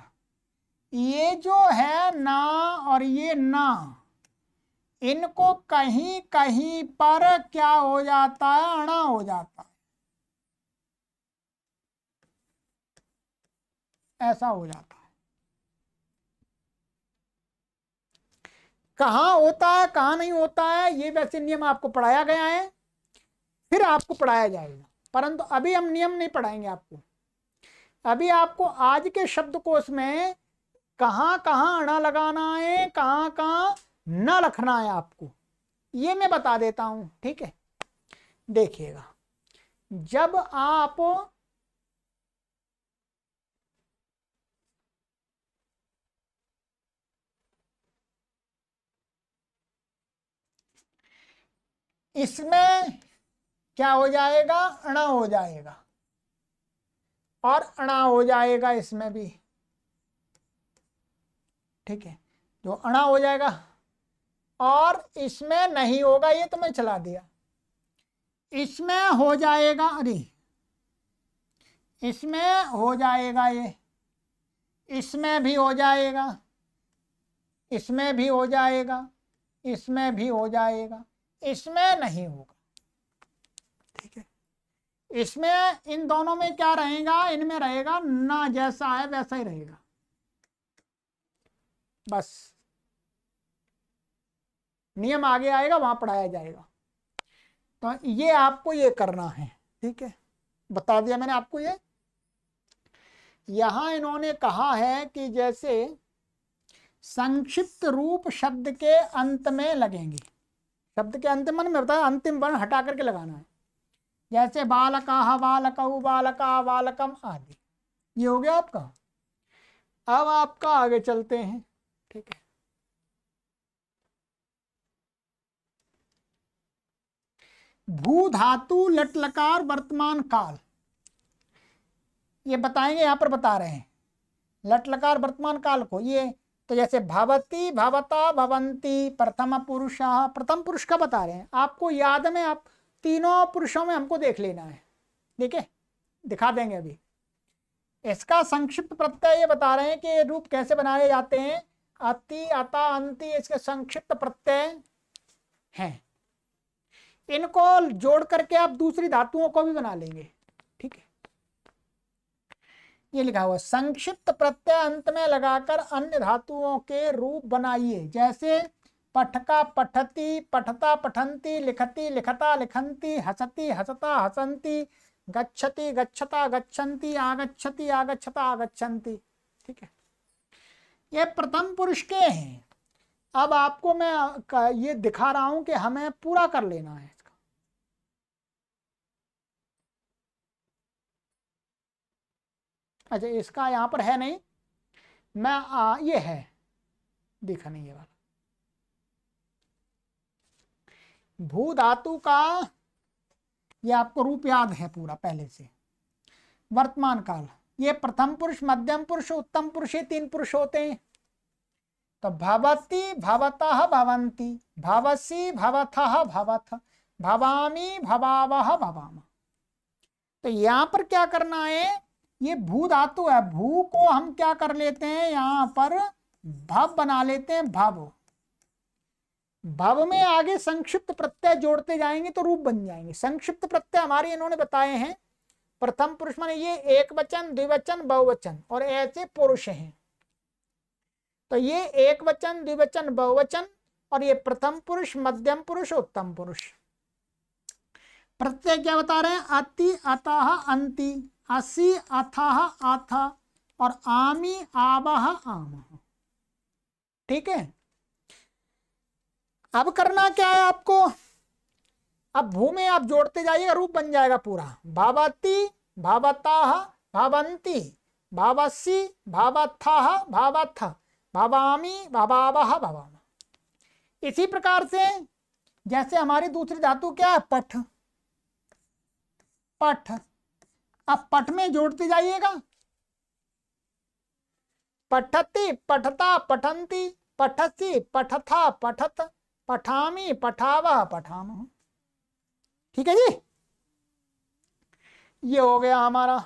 ये जो है ना और ये ना इनको कहीं कहीं पर क्या हो जाता है अणा हो जाता है ऐसा हो जाता है कहा होता है कहा नहीं होता है ये वैसे नियम आपको पढ़ाया गया है फिर आपको पढ़ाया जाएगा परंतु अभी हम नियम नहीं पढ़ाएंगे आपको अभी आपको आज के शब्दकोश में कहाँ कहाँ अणा लगाना है कहाँ कहाँ न रखना है आपको ये मैं बता देता हूँ ठीक है देखिएगा जब आप इसमें क्या हो जाएगा अणा हो जाएगा और अणा हो जाएगा इसमें भी ठीक है जो अणा हो जाएगा और इसमें नहीं होगा ये तो मैं चला दिया इसमें हो जाएगा अरे इसमें हो जाएगा ये इसमें भी हो जाएगा इसमें भी हो जाएगा इसमें भी हो जाएगा इसमें नहीं होगा इसमें इन दोनों में क्या रहेगा इनमें रहेगा ना जैसा है वैसा ही रहेगा बस नियम आगे आएगा वहां पढ़ाया जाएगा तो ये आपको ये करना है ठीक है बता दिया मैंने आपको ये यहां इन्होंने कहा है कि जैसे संक्षिप्त रूप शब्द के अंत में लगेंगे शब्द के अंत मन में बताया अंतिम वर्ण हटा करके लगाना है जैसे बालका बालकऊ बालका बालकम आदि ये हो गया आपका अब आपका आगे चलते हैं ठीक है भू धातु लटलकार वर्तमान काल ये बताएंगे यहां पर बता रहे हैं लटलकार वर्तमान काल को ये तो जैसे भवती भवता भवंती प्रथम पुरुष प्रथम पुरुष का बता रहे हैं आपको याद में आप तीनों पुरुषों में हमको देख लेना है ठीक है दिखा देंगे अभी इसका संक्षिप्त प्रत्यय ये बता रहे हैं कि रूप कैसे बनाए जाते हैं अति अता अंति इसके संक्षिप्त प्रत्यय हैं इनको जोड़ करके आप दूसरी धातुओं को भी बना लेंगे ठीक है ये लिखा हुआ संक्षिप्त प्रत्यय अंत में लगाकर अन्य धातुओं के रूप बनाइए जैसे पठका पठती पठता पठंती लिखती लिखता लिखंती हसती हसता हसंती गच्छति गच्छता गच्छन्ति आगच्छति आगच्छता आगच्छन्ति ठीक है ये प्रथम पुरुष के हैं अब आपको मैं ये दिखा रहा हूं कि हमें पूरा कर लेना है इसका अच्छा इसका यहाँ पर है नहीं मैं आ, ये है देखा नहीं ये वाला भू धातु का ये आपको रूप याद है पूरा पहले से वर्तमान काल ये प्रथम पुरुष मध्यम पुरुष उत्तम पुरुष ये तीन पुरुष होते हैं तो भवती भवतः भवंती भवसी भवथः भवथ भवामी भवावह भवाम तो यहां पर क्या करना है ये भू धातु है भू को हम क्या कर लेते हैं यहां पर भव बना लेते हैं भव भव में आगे संक्षिप्त प्रत्यय जोड़ते जाएंगे तो रूप बन जाएंगे संक्षिप्त प्रत्यय हमारे इन्होंने बताए हैं प्रथम पुरुष माने ये एक वचन द्विवचन बहुवचन और ऐसे पुरुष हैं तो ये एक वचन द्विवचन बहुवचन और ये प्रथम पुरुष मध्यम पुरुष उत्तम पुरुष प्रत्यय क्या बता रहे हैं अति अतः अंति असी अथाह आथा और आमी आवाह आम ठीक है अब करना क्या है आपको अब भू में आप जोड़ते जाइएगा रूप बन जाएगा पूरा भावती भावता भावंती भावसी भावत्थाह भावत्थ भावामी भावावह भावाम इसी प्रकार से जैसे हमारी दूसरी धातु क्या है पठ पठ अब पठ में जोड़ते जाइएगा पठती पठता पठंती पठसी पठथा पठत पठामी पठाव पठाम ठीक है जी ये हो गया हमारा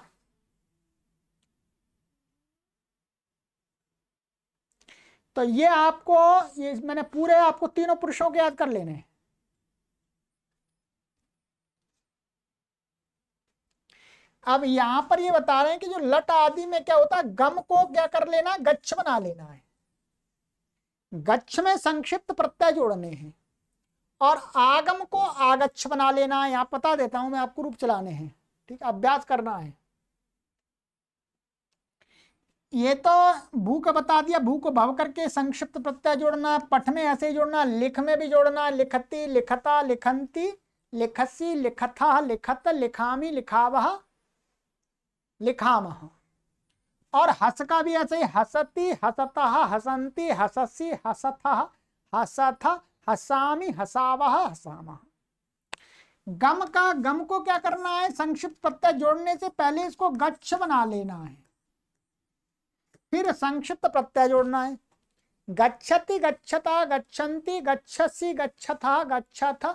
तो ये आपको ये मैंने पूरे आपको तीनों पुरुषों के याद कर लेने अब यहां पर ये बता रहे हैं कि जो लट आदि में क्या होता है गम को क्या कर लेना गच्छ बना लेना है गच्छ में संक्षिप्त प्रत्यय जोड़ने हैं और आगम को आगच्छ बना लेना है यहां पता देता हूं मैं आपको रूप चलाने हैं ठीक है अभ्यास करना है ये तो भू का बता दिया भू को भव करके संक्षिप्त प्रत्यय जोड़ना पठ में ऐसे ही जोड़ना लिख में भी जोड़ना लिखती लिखता लिखंती लिखसी लिखता लिखत लिखामी लिखावह लिखाम और हस का भी ऐसे ही हसती हसता हसंती हससी हसथ हसथ हसामी हसावह हसाम गम का गम को क्या करना है संक्षिप्त प्रत्यय जोड़ने से पहले इसको गच्छ बना लेना है फिर संक्षिप्त प्रत्यय जोड़ना है गच्छति गच्छता गच्छन्ति गच्छसि गच्छथा गच्छथ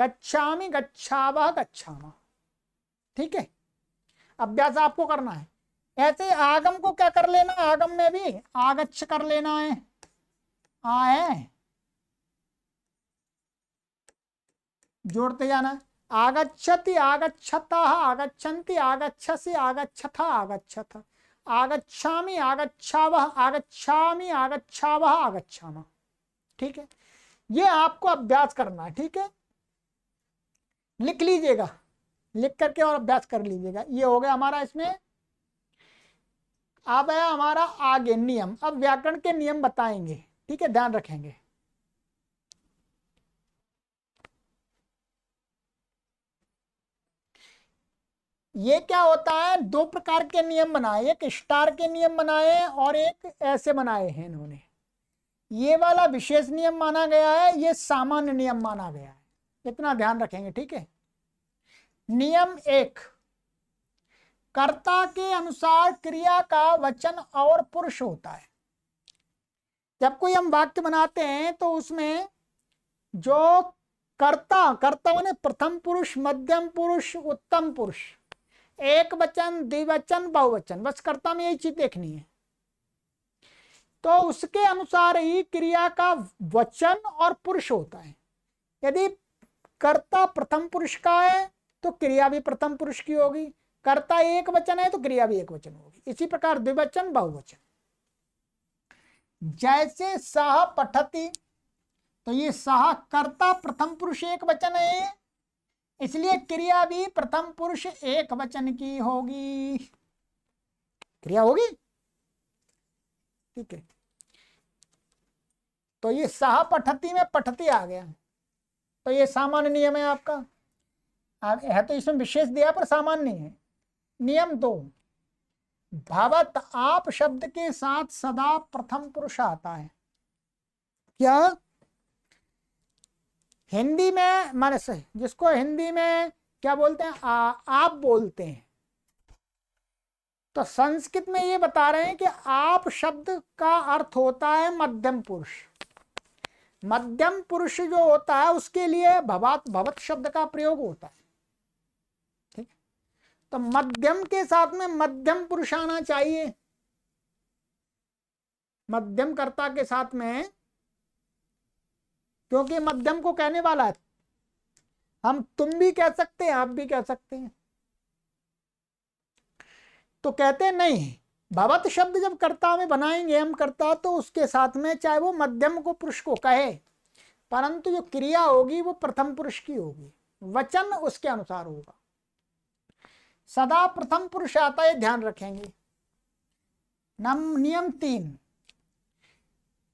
गच्छामि गच्छावह गच्छामा ठीक है अभ्यास आपको करना है ऐसे आगम को क्या कर लेना आगम में भी आगच्छ कर लेना है आ है जोड़ते जाना आगछति आगछता आगछन्ति आगछसि आगछथ आगछथ आगछामी आगछाव आगछामी वह आगछाम ठीक है ये आपको अभ्यास करना है ठीक है लिख लीजिएगा लिख करके और अभ्यास कर लीजिएगा ये हो गया हमारा इसमें अब है हमारा आगे नियम अब व्याकरण के नियम बताएंगे ठीक है ध्यान रखेंगे ये क्या होता है दो प्रकार के नियम बनाए एक स्टार के नियम बनाए और एक ऐसे बनाए हैं इन्होंने ये वाला विशेष नियम माना गया है ये सामान्य नियम माना गया है इतना ध्यान रखेंगे ठीक है नियम एक कर्ता के अनुसार क्रिया का वचन और पुरुष होता है जब कोई हम वाक्य बनाते हैं तो उसमें जो कर्ता कर्ता माने प्रथम पुरुष मध्यम पुरुष उत्तम पुरुष एक वचन द्विवचन बहुवचन बस कर्ता में यही चीज देखनी है तो उसके अनुसार ही क्रिया का वचन और पुरुष होता है यदि कर्ता प्रथम पुरुष का है तो क्रिया भी प्रथम पुरुष की होगी कर्ता एक वचन है तो क्रिया भी एक वचन होगी इसी प्रकार द्विवचन बहुवचन जैसे सह पठती तो ये सह कर्ता प्रथम पुरुष एक वचन है इसलिए क्रिया भी प्रथम पुरुष एक वचन की होगी क्रिया होगी ठीक है तो ये सह पठती में पठती आ गया तो ये सामान्य नियम है आपका है तो इसमें विशेष दिया पर सामान्य है नियम दो भवत आप शब्द के साथ सदा प्रथम पुरुष आता है क्या हिंदी में मान जिसको हिंदी में क्या बोलते हैं आ, आप बोलते हैं तो संस्कृत में ये बता रहे हैं कि आप शब्द का अर्थ होता है मध्यम पुरुष मध्यम पुरुष जो होता है उसके लिए भवात भवत शब्द का प्रयोग होता है तो मध्यम के साथ में मध्यम पुरुष आना चाहिए मध्यम कर्ता के साथ में क्योंकि मध्यम को कहने वाला है हम तुम भी कह सकते हैं आप भी कह सकते हैं तो कहते नहीं भवत शब्द जब कर्ता में बनाएंगे हम कर्ता तो उसके साथ में चाहे वो मध्यम को पुरुष को कहे परंतु जो क्रिया होगी वो प्रथम पुरुष की होगी वचन उसके अनुसार होगा सदा प्रथम पुरुष आता है ध्यान रखेंगे नम नियम तीन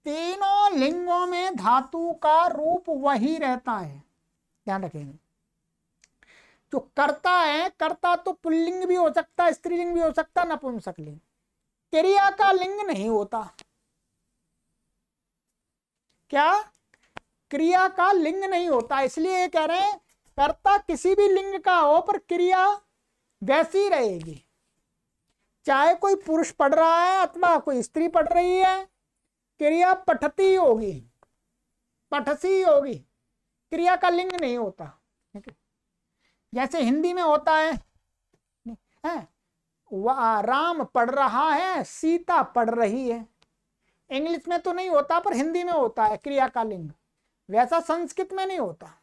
तीनों लिंगों में धातु का रूप वही रहता है ध्यान रखेंगे जो कर्ता है कर्ता तो पुल्लिंग भी हो सकता है स्त्रीलिंग भी हो सकता नपुंसक लिंग क्रिया का लिंग नहीं होता क्या क्रिया का लिंग नहीं होता इसलिए कह रहे हैं कर्ता किसी भी लिंग का हो पर क्रिया वैसी रहेगी चाहे कोई पुरुष पढ़ रहा है अथवा कोई स्त्री पढ़ रही है क्रिया पठती होगी पठसी होगी क्रिया का लिंग नहीं होता जैसे हिंदी में होता है, है? राम पढ़ रहा है सीता पढ़ रही है इंग्लिश में तो नहीं होता पर हिंदी में होता है क्रिया का लिंग वैसा संस्कृत में नहीं होता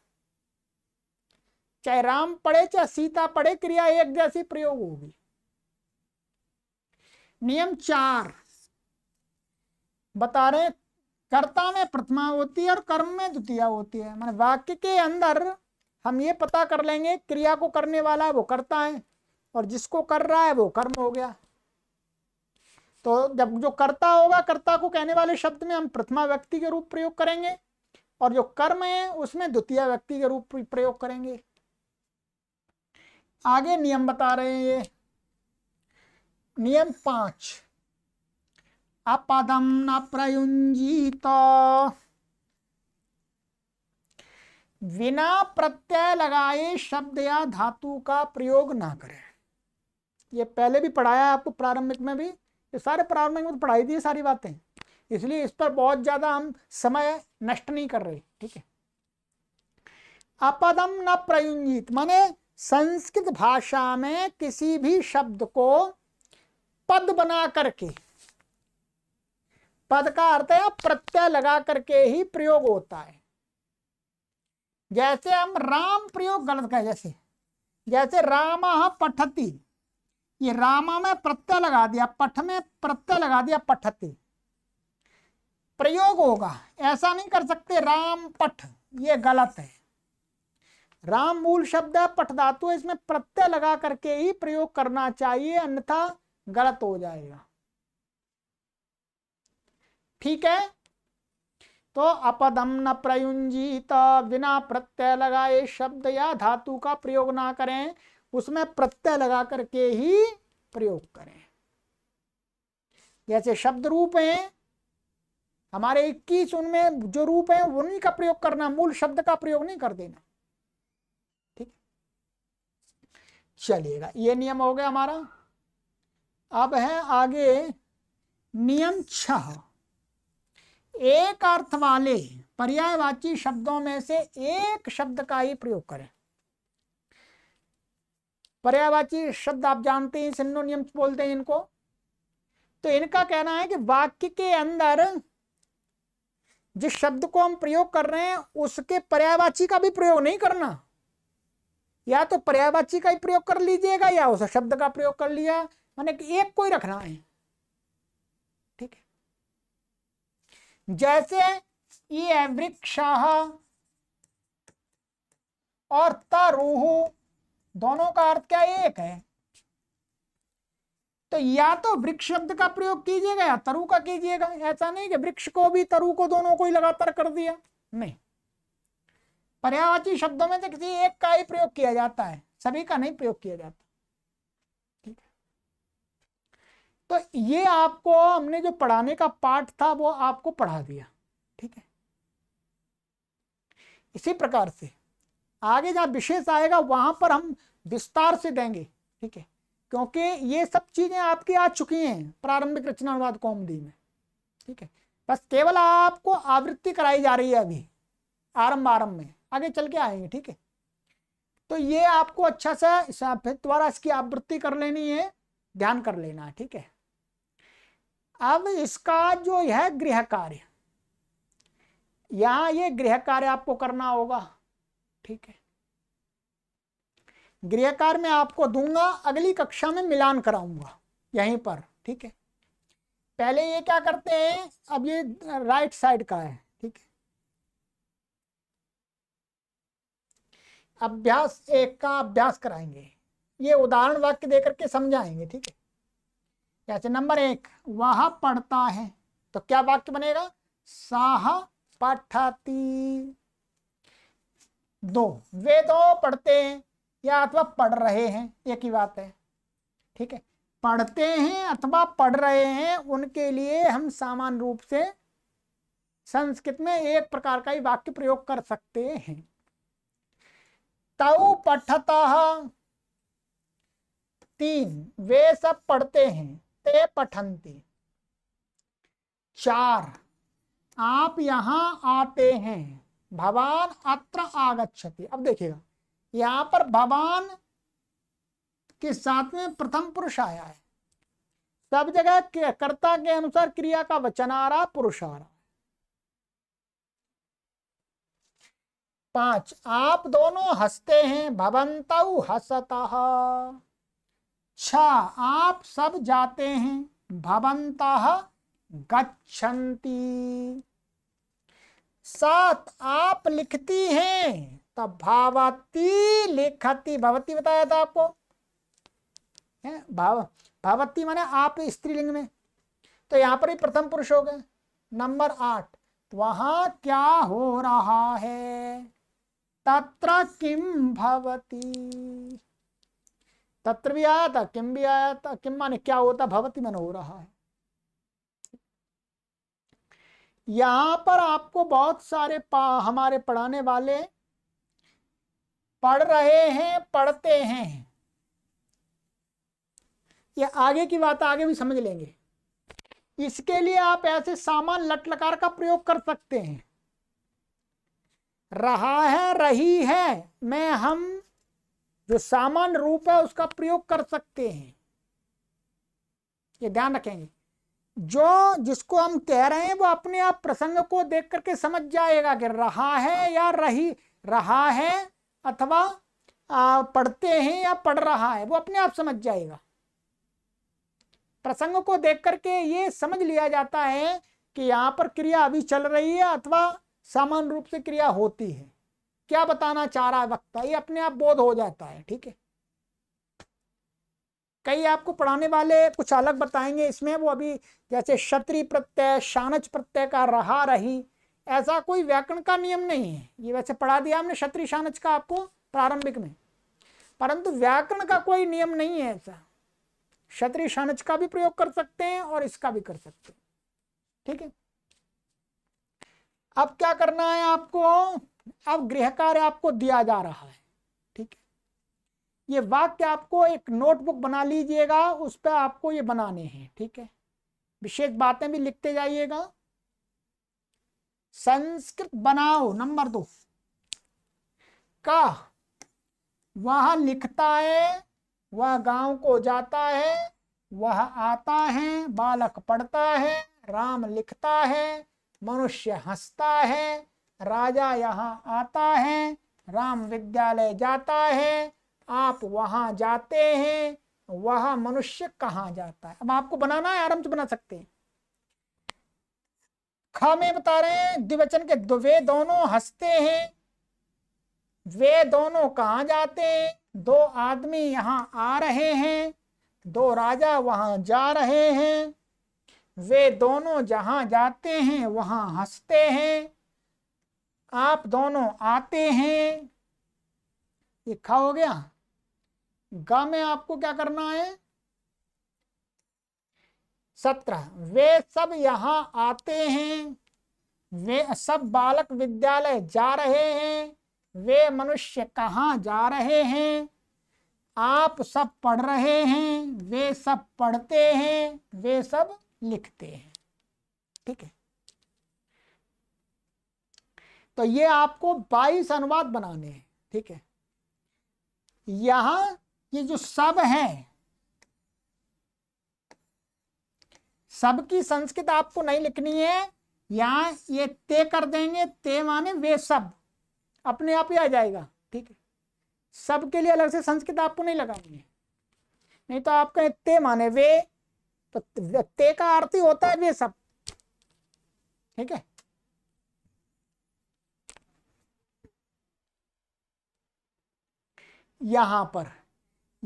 चाहे राम पढ़े चाहे सीता पढ़े क्रिया एक जैसी प्रयोग होगी नियम चार बता रहे कर्ता में प्रथमा होती है और कर्म में द्वितीय होती है मान वाक्य के अंदर हम ये पता कर लेंगे क्रिया को करने वाला है वो करता है और जिसको कर रहा है वो कर्म हो गया तो जब जो कर्ता होगा कर्ता को कहने वाले शब्द में हम प्रथमा व्यक्ति के रूप प्रयोग करेंगे और जो कर्म है उसमें द्वितीय व्यक्ति के रूप प्रयोग करेंगे आगे नियम बता रहे हैं ये नियम पांच अपदम न प्रयुंजित बिना प्रत्यय लगाए शब्द या धातु का प्रयोग ना करें ये पहले भी पढ़ाया आपको प्रारंभिक में भी ये सारे प्रारंभिक में तो पढ़ाई दी सारी बातें इसलिए इस पर बहुत ज़्यादा हम समय नष्ट नहीं कर रहे ठीक है अपदम न प्रयुंजित माने संस्कृत भाषा में किसी भी शब्द को पद बना करके पद का अर्थ है प्रत्यय लगा करके ही प्रयोग होता है जैसे हम राम प्रयोग गलत कहें जैसे जैसे रामा पठती ये रामा में प्रत्यय लगा दिया पठ में प्रत्यय लगा दिया पठती प्रयोग होगा ऐसा नहीं कर सकते राम पठ ये गलत है राम मूल शब्द है पठ धातु इसमें प्रत्यय लगा करके ही प्रयोग करना चाहिए अन्यथा गलत हो जाएगा ठीक है तो अपदम न प्रयुंजित बिना प्रत्यय लगाए शब्द या धातु का प्रयोग ना करें उसमें प्रत्यय लगा करके ही प्रयोग करें जैसे शब्द रूप है हमारे इक्कीस उनमें जो रूप है उन्हीं का प्रयोग करना मूल शब्द का प्रयोग नहीं कर देना चलेगा ये नियम हो गया हमारा अब है आगे नियम छह एक अर्थ वाले पर्यायवाची शब्दों में से एक शब्द का ही प्रयोग करें पर्यायवाची शब्द आप जानते हैं नियम बोलते हैं इनको तो इनका कहना है कि वाक्य के अंदर जिस शब्द को हम प्रयोग कर रहे हैं उसके पर्यायवाची का भी प्रयोग नहीं करना या तो पर्यायवाची का ही प्रयोग कर लीजिएगा या उस शब्द का प्रयोग कर लिया मैंने एक कोई रखना है ठीक है जैसे ये वृक्षाह और तरूह दोनों का अर्थ क्या एक है तो या तो वृक्ष शब्द का प्रयोग कीजिएगा या तरु का कीजिएगा ऐसा नहीं कि वृक्ष को भी तरु को दोनों को ही लगातार कर दिया नहीं पर्यावाची शब्दों में से किसी एक का ही प्रयोग किया जाता है सभी का नहीं प्रयोग किया जाता ठीक है तो ये आपको हमने जो पढ़ाने का पाठ था वो आपको पढ़ा दिया ठीक है इसी प्रकार से आगे जहां विशेष आएगा वहां पर हम विस्तार से देंगे ठीक है क्योंकि ये सब चीजें आपकी आ चुकी हैं प्रारंभिक रचनावाद कौमदी में ठीक है बस केवल आपको आवृत्ति कराई जा रही है अभी आरंभ आरंभ में आगे चल के आएंगे ठीक है तो ये आपको अच्छा सा फिर द्वारा इसकी आवृत्ति कर लेनी है ध्यान कर लेना ठीक है अब इसका जो है गृह कार्य यहां ये गृह कार्य आपको करना होगा ठीक है गृह कार्य में आपको दूंगा अगली कक्षा में मिलान कराऊंगा यहीं पर ठीक है पहले ये क्या करते हैं अब ये राइट साइड का है अभ्यास एक का अभ्यास कराएंगे ये उदाहरण वाक्य देकर के समझाएंगे ठीक है जैसे नंबर एक वह पढ़ता है तो क्या वाक्य बनेगा साह पठती दो वे दो पढ़ते हैं या अथवा पढ़ रहे हैं एक ही बात है ठीक है पढ़ते हैं अथवा पढ़ रहे हैं उनके लिए हम सामान्य रूप से संस्कृत में एक प्रकार का ही वाक्य प्रयोग कर सकते हैं तऊ पठता तीन वे सब पढ़ते हैं ते पठंती चार आप यहाँ आते हैं भवान अत्र आगच्छति अब देखिएगा यहाँ पर भवान के साथ में प्रथम पुरुष आया है सब जगह कर्ता के अनुसार क्रिया का वचन आ रहा पुरुष आ रहा पांच आप दोनों हंसते हैं भवंत हसता छ आप सब जाते हैं भवंत गच्छन्ति सात आप लिखती हैं तब भावती लिखती भवती बताया था आपको भाव भावती माने आप स्त्रीलिंग में तो यहां पर ही प्रथम पुरुष हो गए नंबर आठ तो वहां क्या हो रहा है तत्र किम भवती तत्र भी आया था किम भी आया था किम माने क्या होता भवती मन हो रहा है यहां पर आपको बहुत सारे पा हमारे पढ़ाने वाले पढ़ रहे हैं पढ़ते हैं ये आगे की बात आगे भी समझ लेंगे इसके लिए आप ऐसे सामान लटलकार का प्रयोग कर सकते हैं रहा है रही है में हम जो सामान्य रूप है उसका प्रयोग कर सकते हैं ये ध्यान रखेंगे जो जिसको हम कह रहे हैं वो अपने आप प्रसंग को देख करके समझ जाएगा कि रहा है या रही रहा है अथवा पढ़ते हैं या पढ़ रहा है वो अपने आप समझ जाएगा प्रसंग को देख करके ये समझ लिया जाता है कि यहाँ पर क्रिया अभी चल रही है अथवा सामान्य रूप से क्रिया होती है क्या बताना चाह रहा है वक्ता ये अपने आप बोध हो जाता है ठीक है कई आपको पढ़ाने वाले कुछ अलग बताएंगे इसमें वो अभी जैसे क्षत्रि प्रत्यय शानच प्रत्यय का रहा रही ऐसा कोई व्याकरण का नियम नहीं है ये वैसे पढ़ा दिया हमने क्षत्रि शानच का आपको प्रारंभिक में परंतु व्याकरण का कोई नियम नहीं है ऐसा क्षत्रि शानच का भी प्रयोग कर सकते हैं और इसका भी कर सकते हैं ठीक है अब क्या करना है आपको अब गृह कार्य आपको दिया जा रहा है ठीक है ये वाक्य आपको एक नोटबुक बना लीजिएगा उस पर आपको ये बनाने हैं ठीक है विशेष बातें भी लिखते जाइएगा संस्कृत बनाओ नंबर दो का वह लिखता है वह गांव को जाता है वह आता है बालक पढ़ता है राम लिखता है मनुष्य हंसता है राजा यहाँ आता है राम विद्यालय जाता है आप वहाँ जाते हैं वह मनुष्य कहाँ जाता है अब आपको बनाना है आराम से बना सकते हैं ख में बता रहे हैं द्विवचन के दो वे दोनों हंसते हैं वे दोनों कहाँ जाते हैं दो आदमी यहाँ आ रहे हैं दो राजा वहाँ जा रहे हैं वे दोनों जहाँ जाते हैं वहाँ हंसते हैं आप दोनों आते हैं ये खा हो गया ग में आपको क्या करना है सत्रह वे सब यहाँ आते हैं वे सब बालक विद्यालय जा रहे हैं वे मनुष्य कहाँ जा रहे हैं आप सब पढ़ रहे हैं वे सब पढ़ते हैं वे सब लिखते हैं ठीक है तो ये आपको 22 अनुवाद बनाने हैं ठीक है यहां ये जो सब हैं की संस्कृत आपको नहीं लिखनी है यहां ये ते कर देंगे ते माने वे सब अपने आप ही आ जाएगा ठीक है सब के लिए अलग से संस्कृत आपको नहीं लगानी है नहीं तो आप कहें ते माने वे तो ते का अर्थ ही होता है ये सब ठीक है यहां पर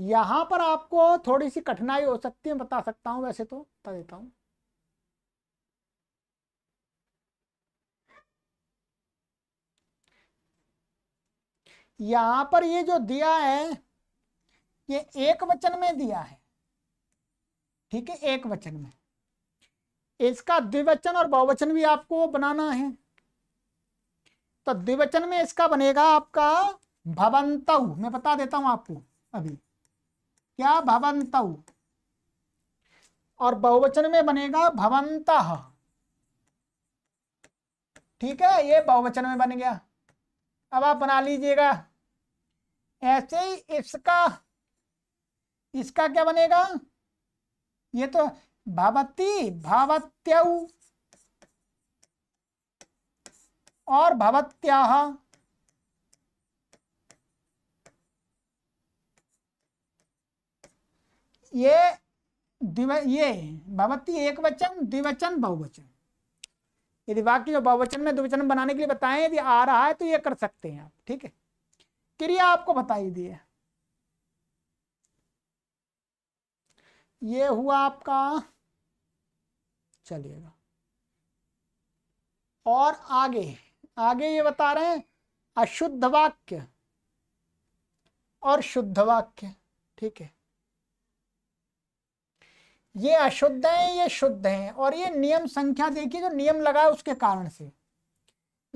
यहां पर आपको थोड़ी सी कठिनाई हो सकती है बता सकता हूं वैसे तो बता देता हूं यहां पर ये जो दिया है ये एक वचन में दिया है ठीक है एक वचन में इसका द्विवचन और बहुवचन भी आपको बनाना है तो द्विवचन में इसका बनेगा आपका भवंत मैं बता देता हूं आपको अभी क्या भवंत और बहुवचन में बनेगा भवंत ठीक है ये बहुवचन में बन गया अब आप बना लीजिएगा ऐसे ही इसका इसका क्या बनेगा ये तो भवती भवत्यौ और भवत्या ये द्विव ये भवती एक वचन द्विवचन बहुवचन यदि वाक्य बहुवचन में द्विवचन बनाने के लिए बताएं यदि आ रहा है तो ये कर सकते हैं आप ठीक है क्रिया आपको बताई दी है ये हुआ आपका चलिएगा और आगे आगे ये बता रहे हैं अशुद्ध वाक्य और शुद्ध वाक्य ठीक है ये अशुद्ध है ये शुद्ध है और ये नियम संख्या देखिए जो नियम लगा है उसके कारण से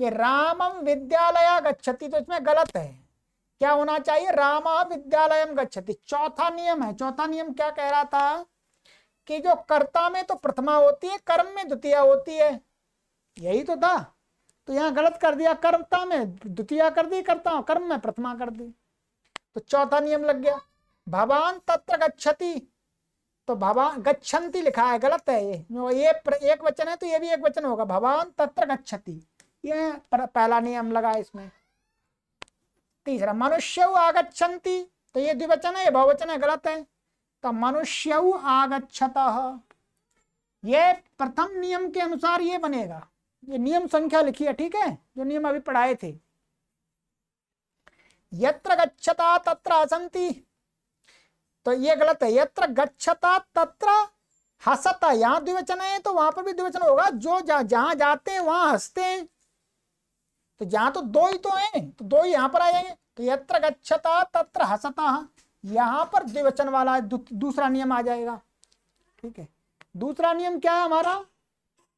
ये रामम विद्यालय गच्छति तो इसमें गलत है क्या होना चाहिए रामा विद्यालय गच्छति चौथा नियम है चौथा नियम क्या कह रहा था कि जो कर्ता में तो प्रथमा होती है कर्म में द्वितीय होती है यही तो था तो यहाँ गलत कर दिया कर्ता में द्वितीय कर दी करता कर्म में प्रथमा कर दी तो चौथा नियम लग गया भवान तत्र गच्छति तो भवान गच्छन्ति लिखा है गलत है ये ये एक वचन है तो ये भी एक वचन होगा भवान तत्र गच्छति ये पहला नियम लगा इसमें तीसरा मनुष्य आगछन्ति तो ये द्विवचन है ये बहुवचन है गलत है तो मनुष्य आगछत ये प्रथम नियम के अनुसार ये बनेगा ये नियम संख्या लिखी है ठीक है जो नियम अभी पढ़ाए थे यत्र गच्छता तत्र हसंती तो ये गलत है यत्र गच्छता तत्र हसता यहाँ द्विवचन है तो वहां पर भी द्विवचन होगा जो जहां जाते हैं वहां हंसते हैं तो यहाँ तो दो ही तो हैं तो दो ही यहाँ पर आ जाएंगे तो यत्र गच्छता तत्र हसता यहाँ पर द्विवचन वाला दू, दूसरा नियम आ जाएगा ठीक है दूसरा नियम क्या है हमारा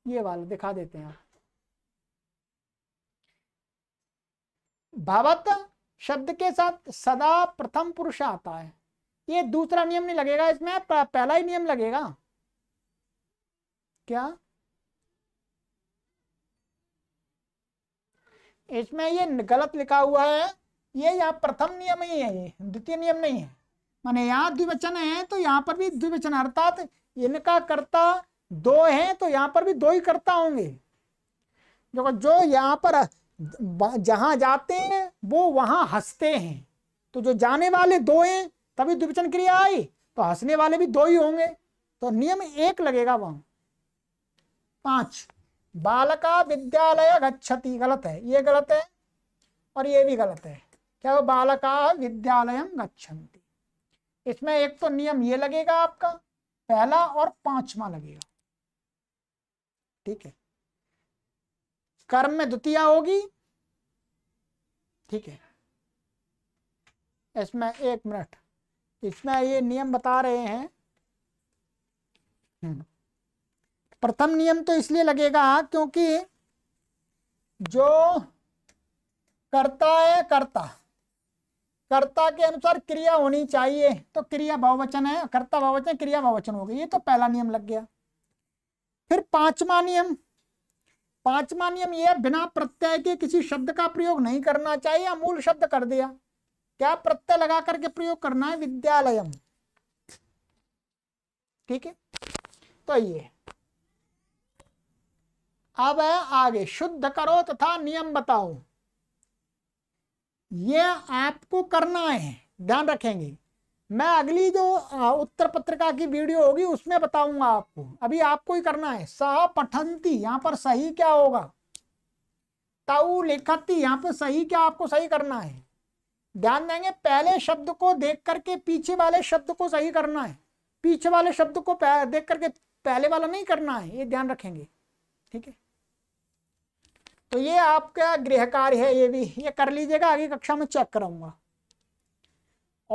ये वाला दिखा देते हैं भावत शब्द के साथ सदा प्रथम पुरुष आता है ये दूसरा नियम नहीं लगेगा इसमें पहला ही नियम लगेगा क्या इसमें ये गलत लिखा हुआ है ये यहाँ प्रथम नियम ही है ये द्वितीय नियम नहीं है माने यहाँ द्विवचन है तो यहाँ पर भी द्विवचन अर्थात इनका कर्ता दो है तो यहाँ पर भी दो ही कर्ता होंगे देखो जो यहाँ पर जहां जाते हैं वो वहां हंसते हैं तो जो जाने वाले दो हैं तभी द्विवचन क्रिया आई तो हंसने वाले भी दो ही होंगे तो नियम एक लगेगा वहां पांच बालका विद्यालय गच्छति गलत है ये गलत है और ये भी गलत है क्या वो बालका विद्यालय गच्छन्ति इसमें एक तो नियम ये लगेगा आपका पहला और पांचवा लगेगा ठीक है कर्म में द्वितीय होगी ठीक है इसमें एक मिनट इसमें ये नियम बता रहे हैं हम्म। प्रथम नियम तो इसलिए लगेगा क्योंकि जो करता है कर्ता कर्ता के अनुसार क्रिया होनी चाहिए तो क्रिया बहुवचन है कर्ता बहुवचन क्रिया बहुवचन हो गई ये तो पहला नियम लग गया फिर पांचवा नियम पांचवा नियम यह बिना प्रत्यय के किसी शब्द का प्रयोग नहीं करना चाहिए अमूल शब्द कर दिया क्या प्रत्यय लगा करके प्रयोग करना है विद्यालयम ठीक है तो ये अब आगे शुद्ध करो तथा नियम बताओ ये आपको करना है ध्यान रखेंगे मैं अगली जो उत्तर पत्रिका की वीडियो होगी उसमें बताऊंगा आपको अभी आपको ही करना है सह पठंती यहाँ पर सही क्या होगा ताऊ लिखती यहाँ पर सही क्या आपको सही करना है ध्यान देंगे पहले शब्द को देख करके पीछे वाले शब्द को सही करना है पीछे वाले शब्द को देख करके पहले वाला नहीं करना है ये ध्यान रखेंगे ठीक है तो ये आपका गृह कार्य है ये भी ये कर लीजिएगा आगे कक्षा में चेक कराऊंगा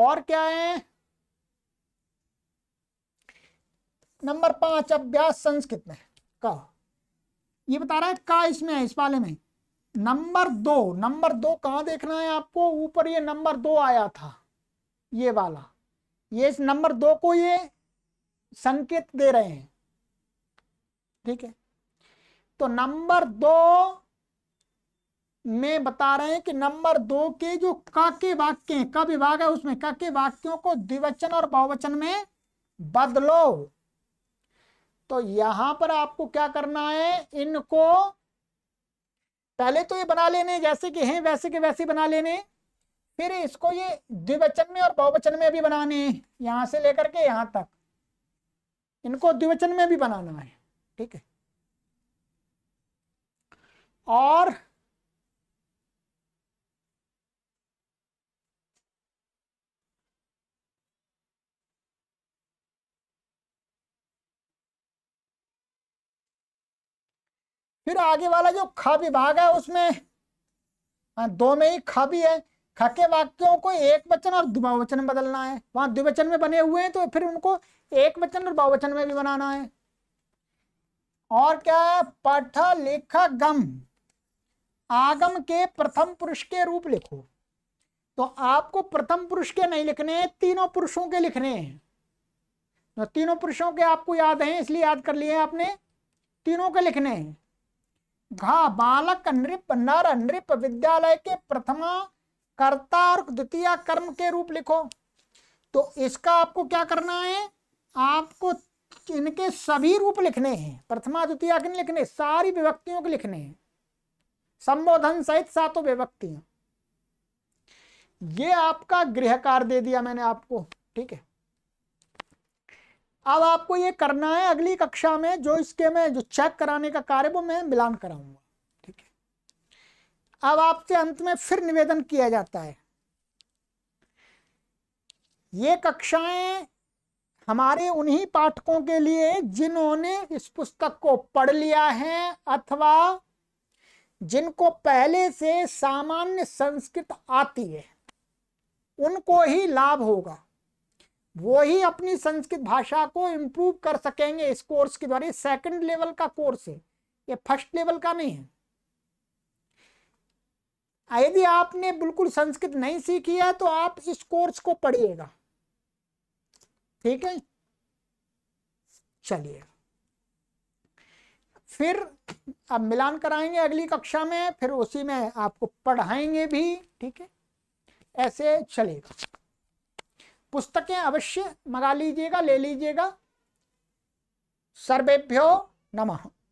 और क्या है नंबर पांच अभ्यास संस्कृत में का ये बता रहा है का इसमें है इस वाले में नंबर दो नंबर दो कहा देखना है आपको ऊपर ये नंबर दो आया था ये वाला ये इस नंबर दो को ये संकेत दे रहे हैं ठीक है तो नंबर दो में बता रहे हैं कि नंबर दो के जो काके के वाक्य हैं क विभाग है उसमें का के वाक्यों को द्विवचन और बहुवचन में बदलो तो यहां पर आपको क्या करना है इनको पहले तो ये बना लेने जैसे कि हैं वैसे के वैसे बना लेने फिर इसको ये द्विवचन में और बहुवचन में भी बनाने यहां से लेकर के यहां तक इनको द्विवचन में भी बनाना है ठीक है और फिर आगे वाला जो ख विभाग है उसमें हाँ, दो में ही ख भी है ख के वाक्यों को एक वचन और बहुवचन में बदलना है वहां द्विवचन में बने हुए हैं तो फिर उनको एक वचन और बहुवचन में भी बनाना है और क्या है पठ लिख गम आगम के प्रथम पुरुष के रूप लिखो तो आपको प्रथम पुरुष के नहीं लिखने हैं तीनों पुरुषों के लिखने हैं तो तीनों पुरुषों के आपको याद हैं इसलिए याद कर लिए आपने तीनों के लिखने हैं घा बालक नृप नर नृप विद्यालय के प्रथमा कर्ता और द्वितीय कर्म के रूप लिखो तो इसका आपको क्या करना है आपको इनके सभी रूप लिखने हैं प्रथमा द्वितीय के लिखने सारी विभक्तियों के लिखने हैं संबोधन सहित सातों विभक्तियां ये आपका गृह कार्य दे दिया मैंने आपको ठीक है अब आपको ये करना है अगली कक्षा में जो इसके में जो चेक कराने का कार्य वो मैं मिलान कराऊंगा ठीक है अब आपसे अंत में फिर निवेदन किया जाता है ये कक्षाएं हमारे उन्हीं पाठकों के लिए जिन्होंने इस पुस्तक को पढ़ लिया है अथवा जिनको पहले से सामान्य संस्कृत आती है उनको ही लाभ होगा वो ही अपनी संस्कृत भाषा को इम्प्रूव कर सकेंगे इस कोर्स के द्वारा सेकंड लेवल का कोर्स है ये फर्स्ट लेवल का नहीं है यदि आपने बिल्कुल संस्कृत नहीं सीखी है तो आप इस कोर्स को पढ़िएगा ठीक है चलिए फिर अब मिलान कराएंगे अगली कक्षा में फिर उसी में आपको पढ़ाएंगे भी ठीक है ऐसे चलेगा पुस्तकें अवश्य मंगा लीजिएगा ले लीजिएगा सर्वेभ्यो नमः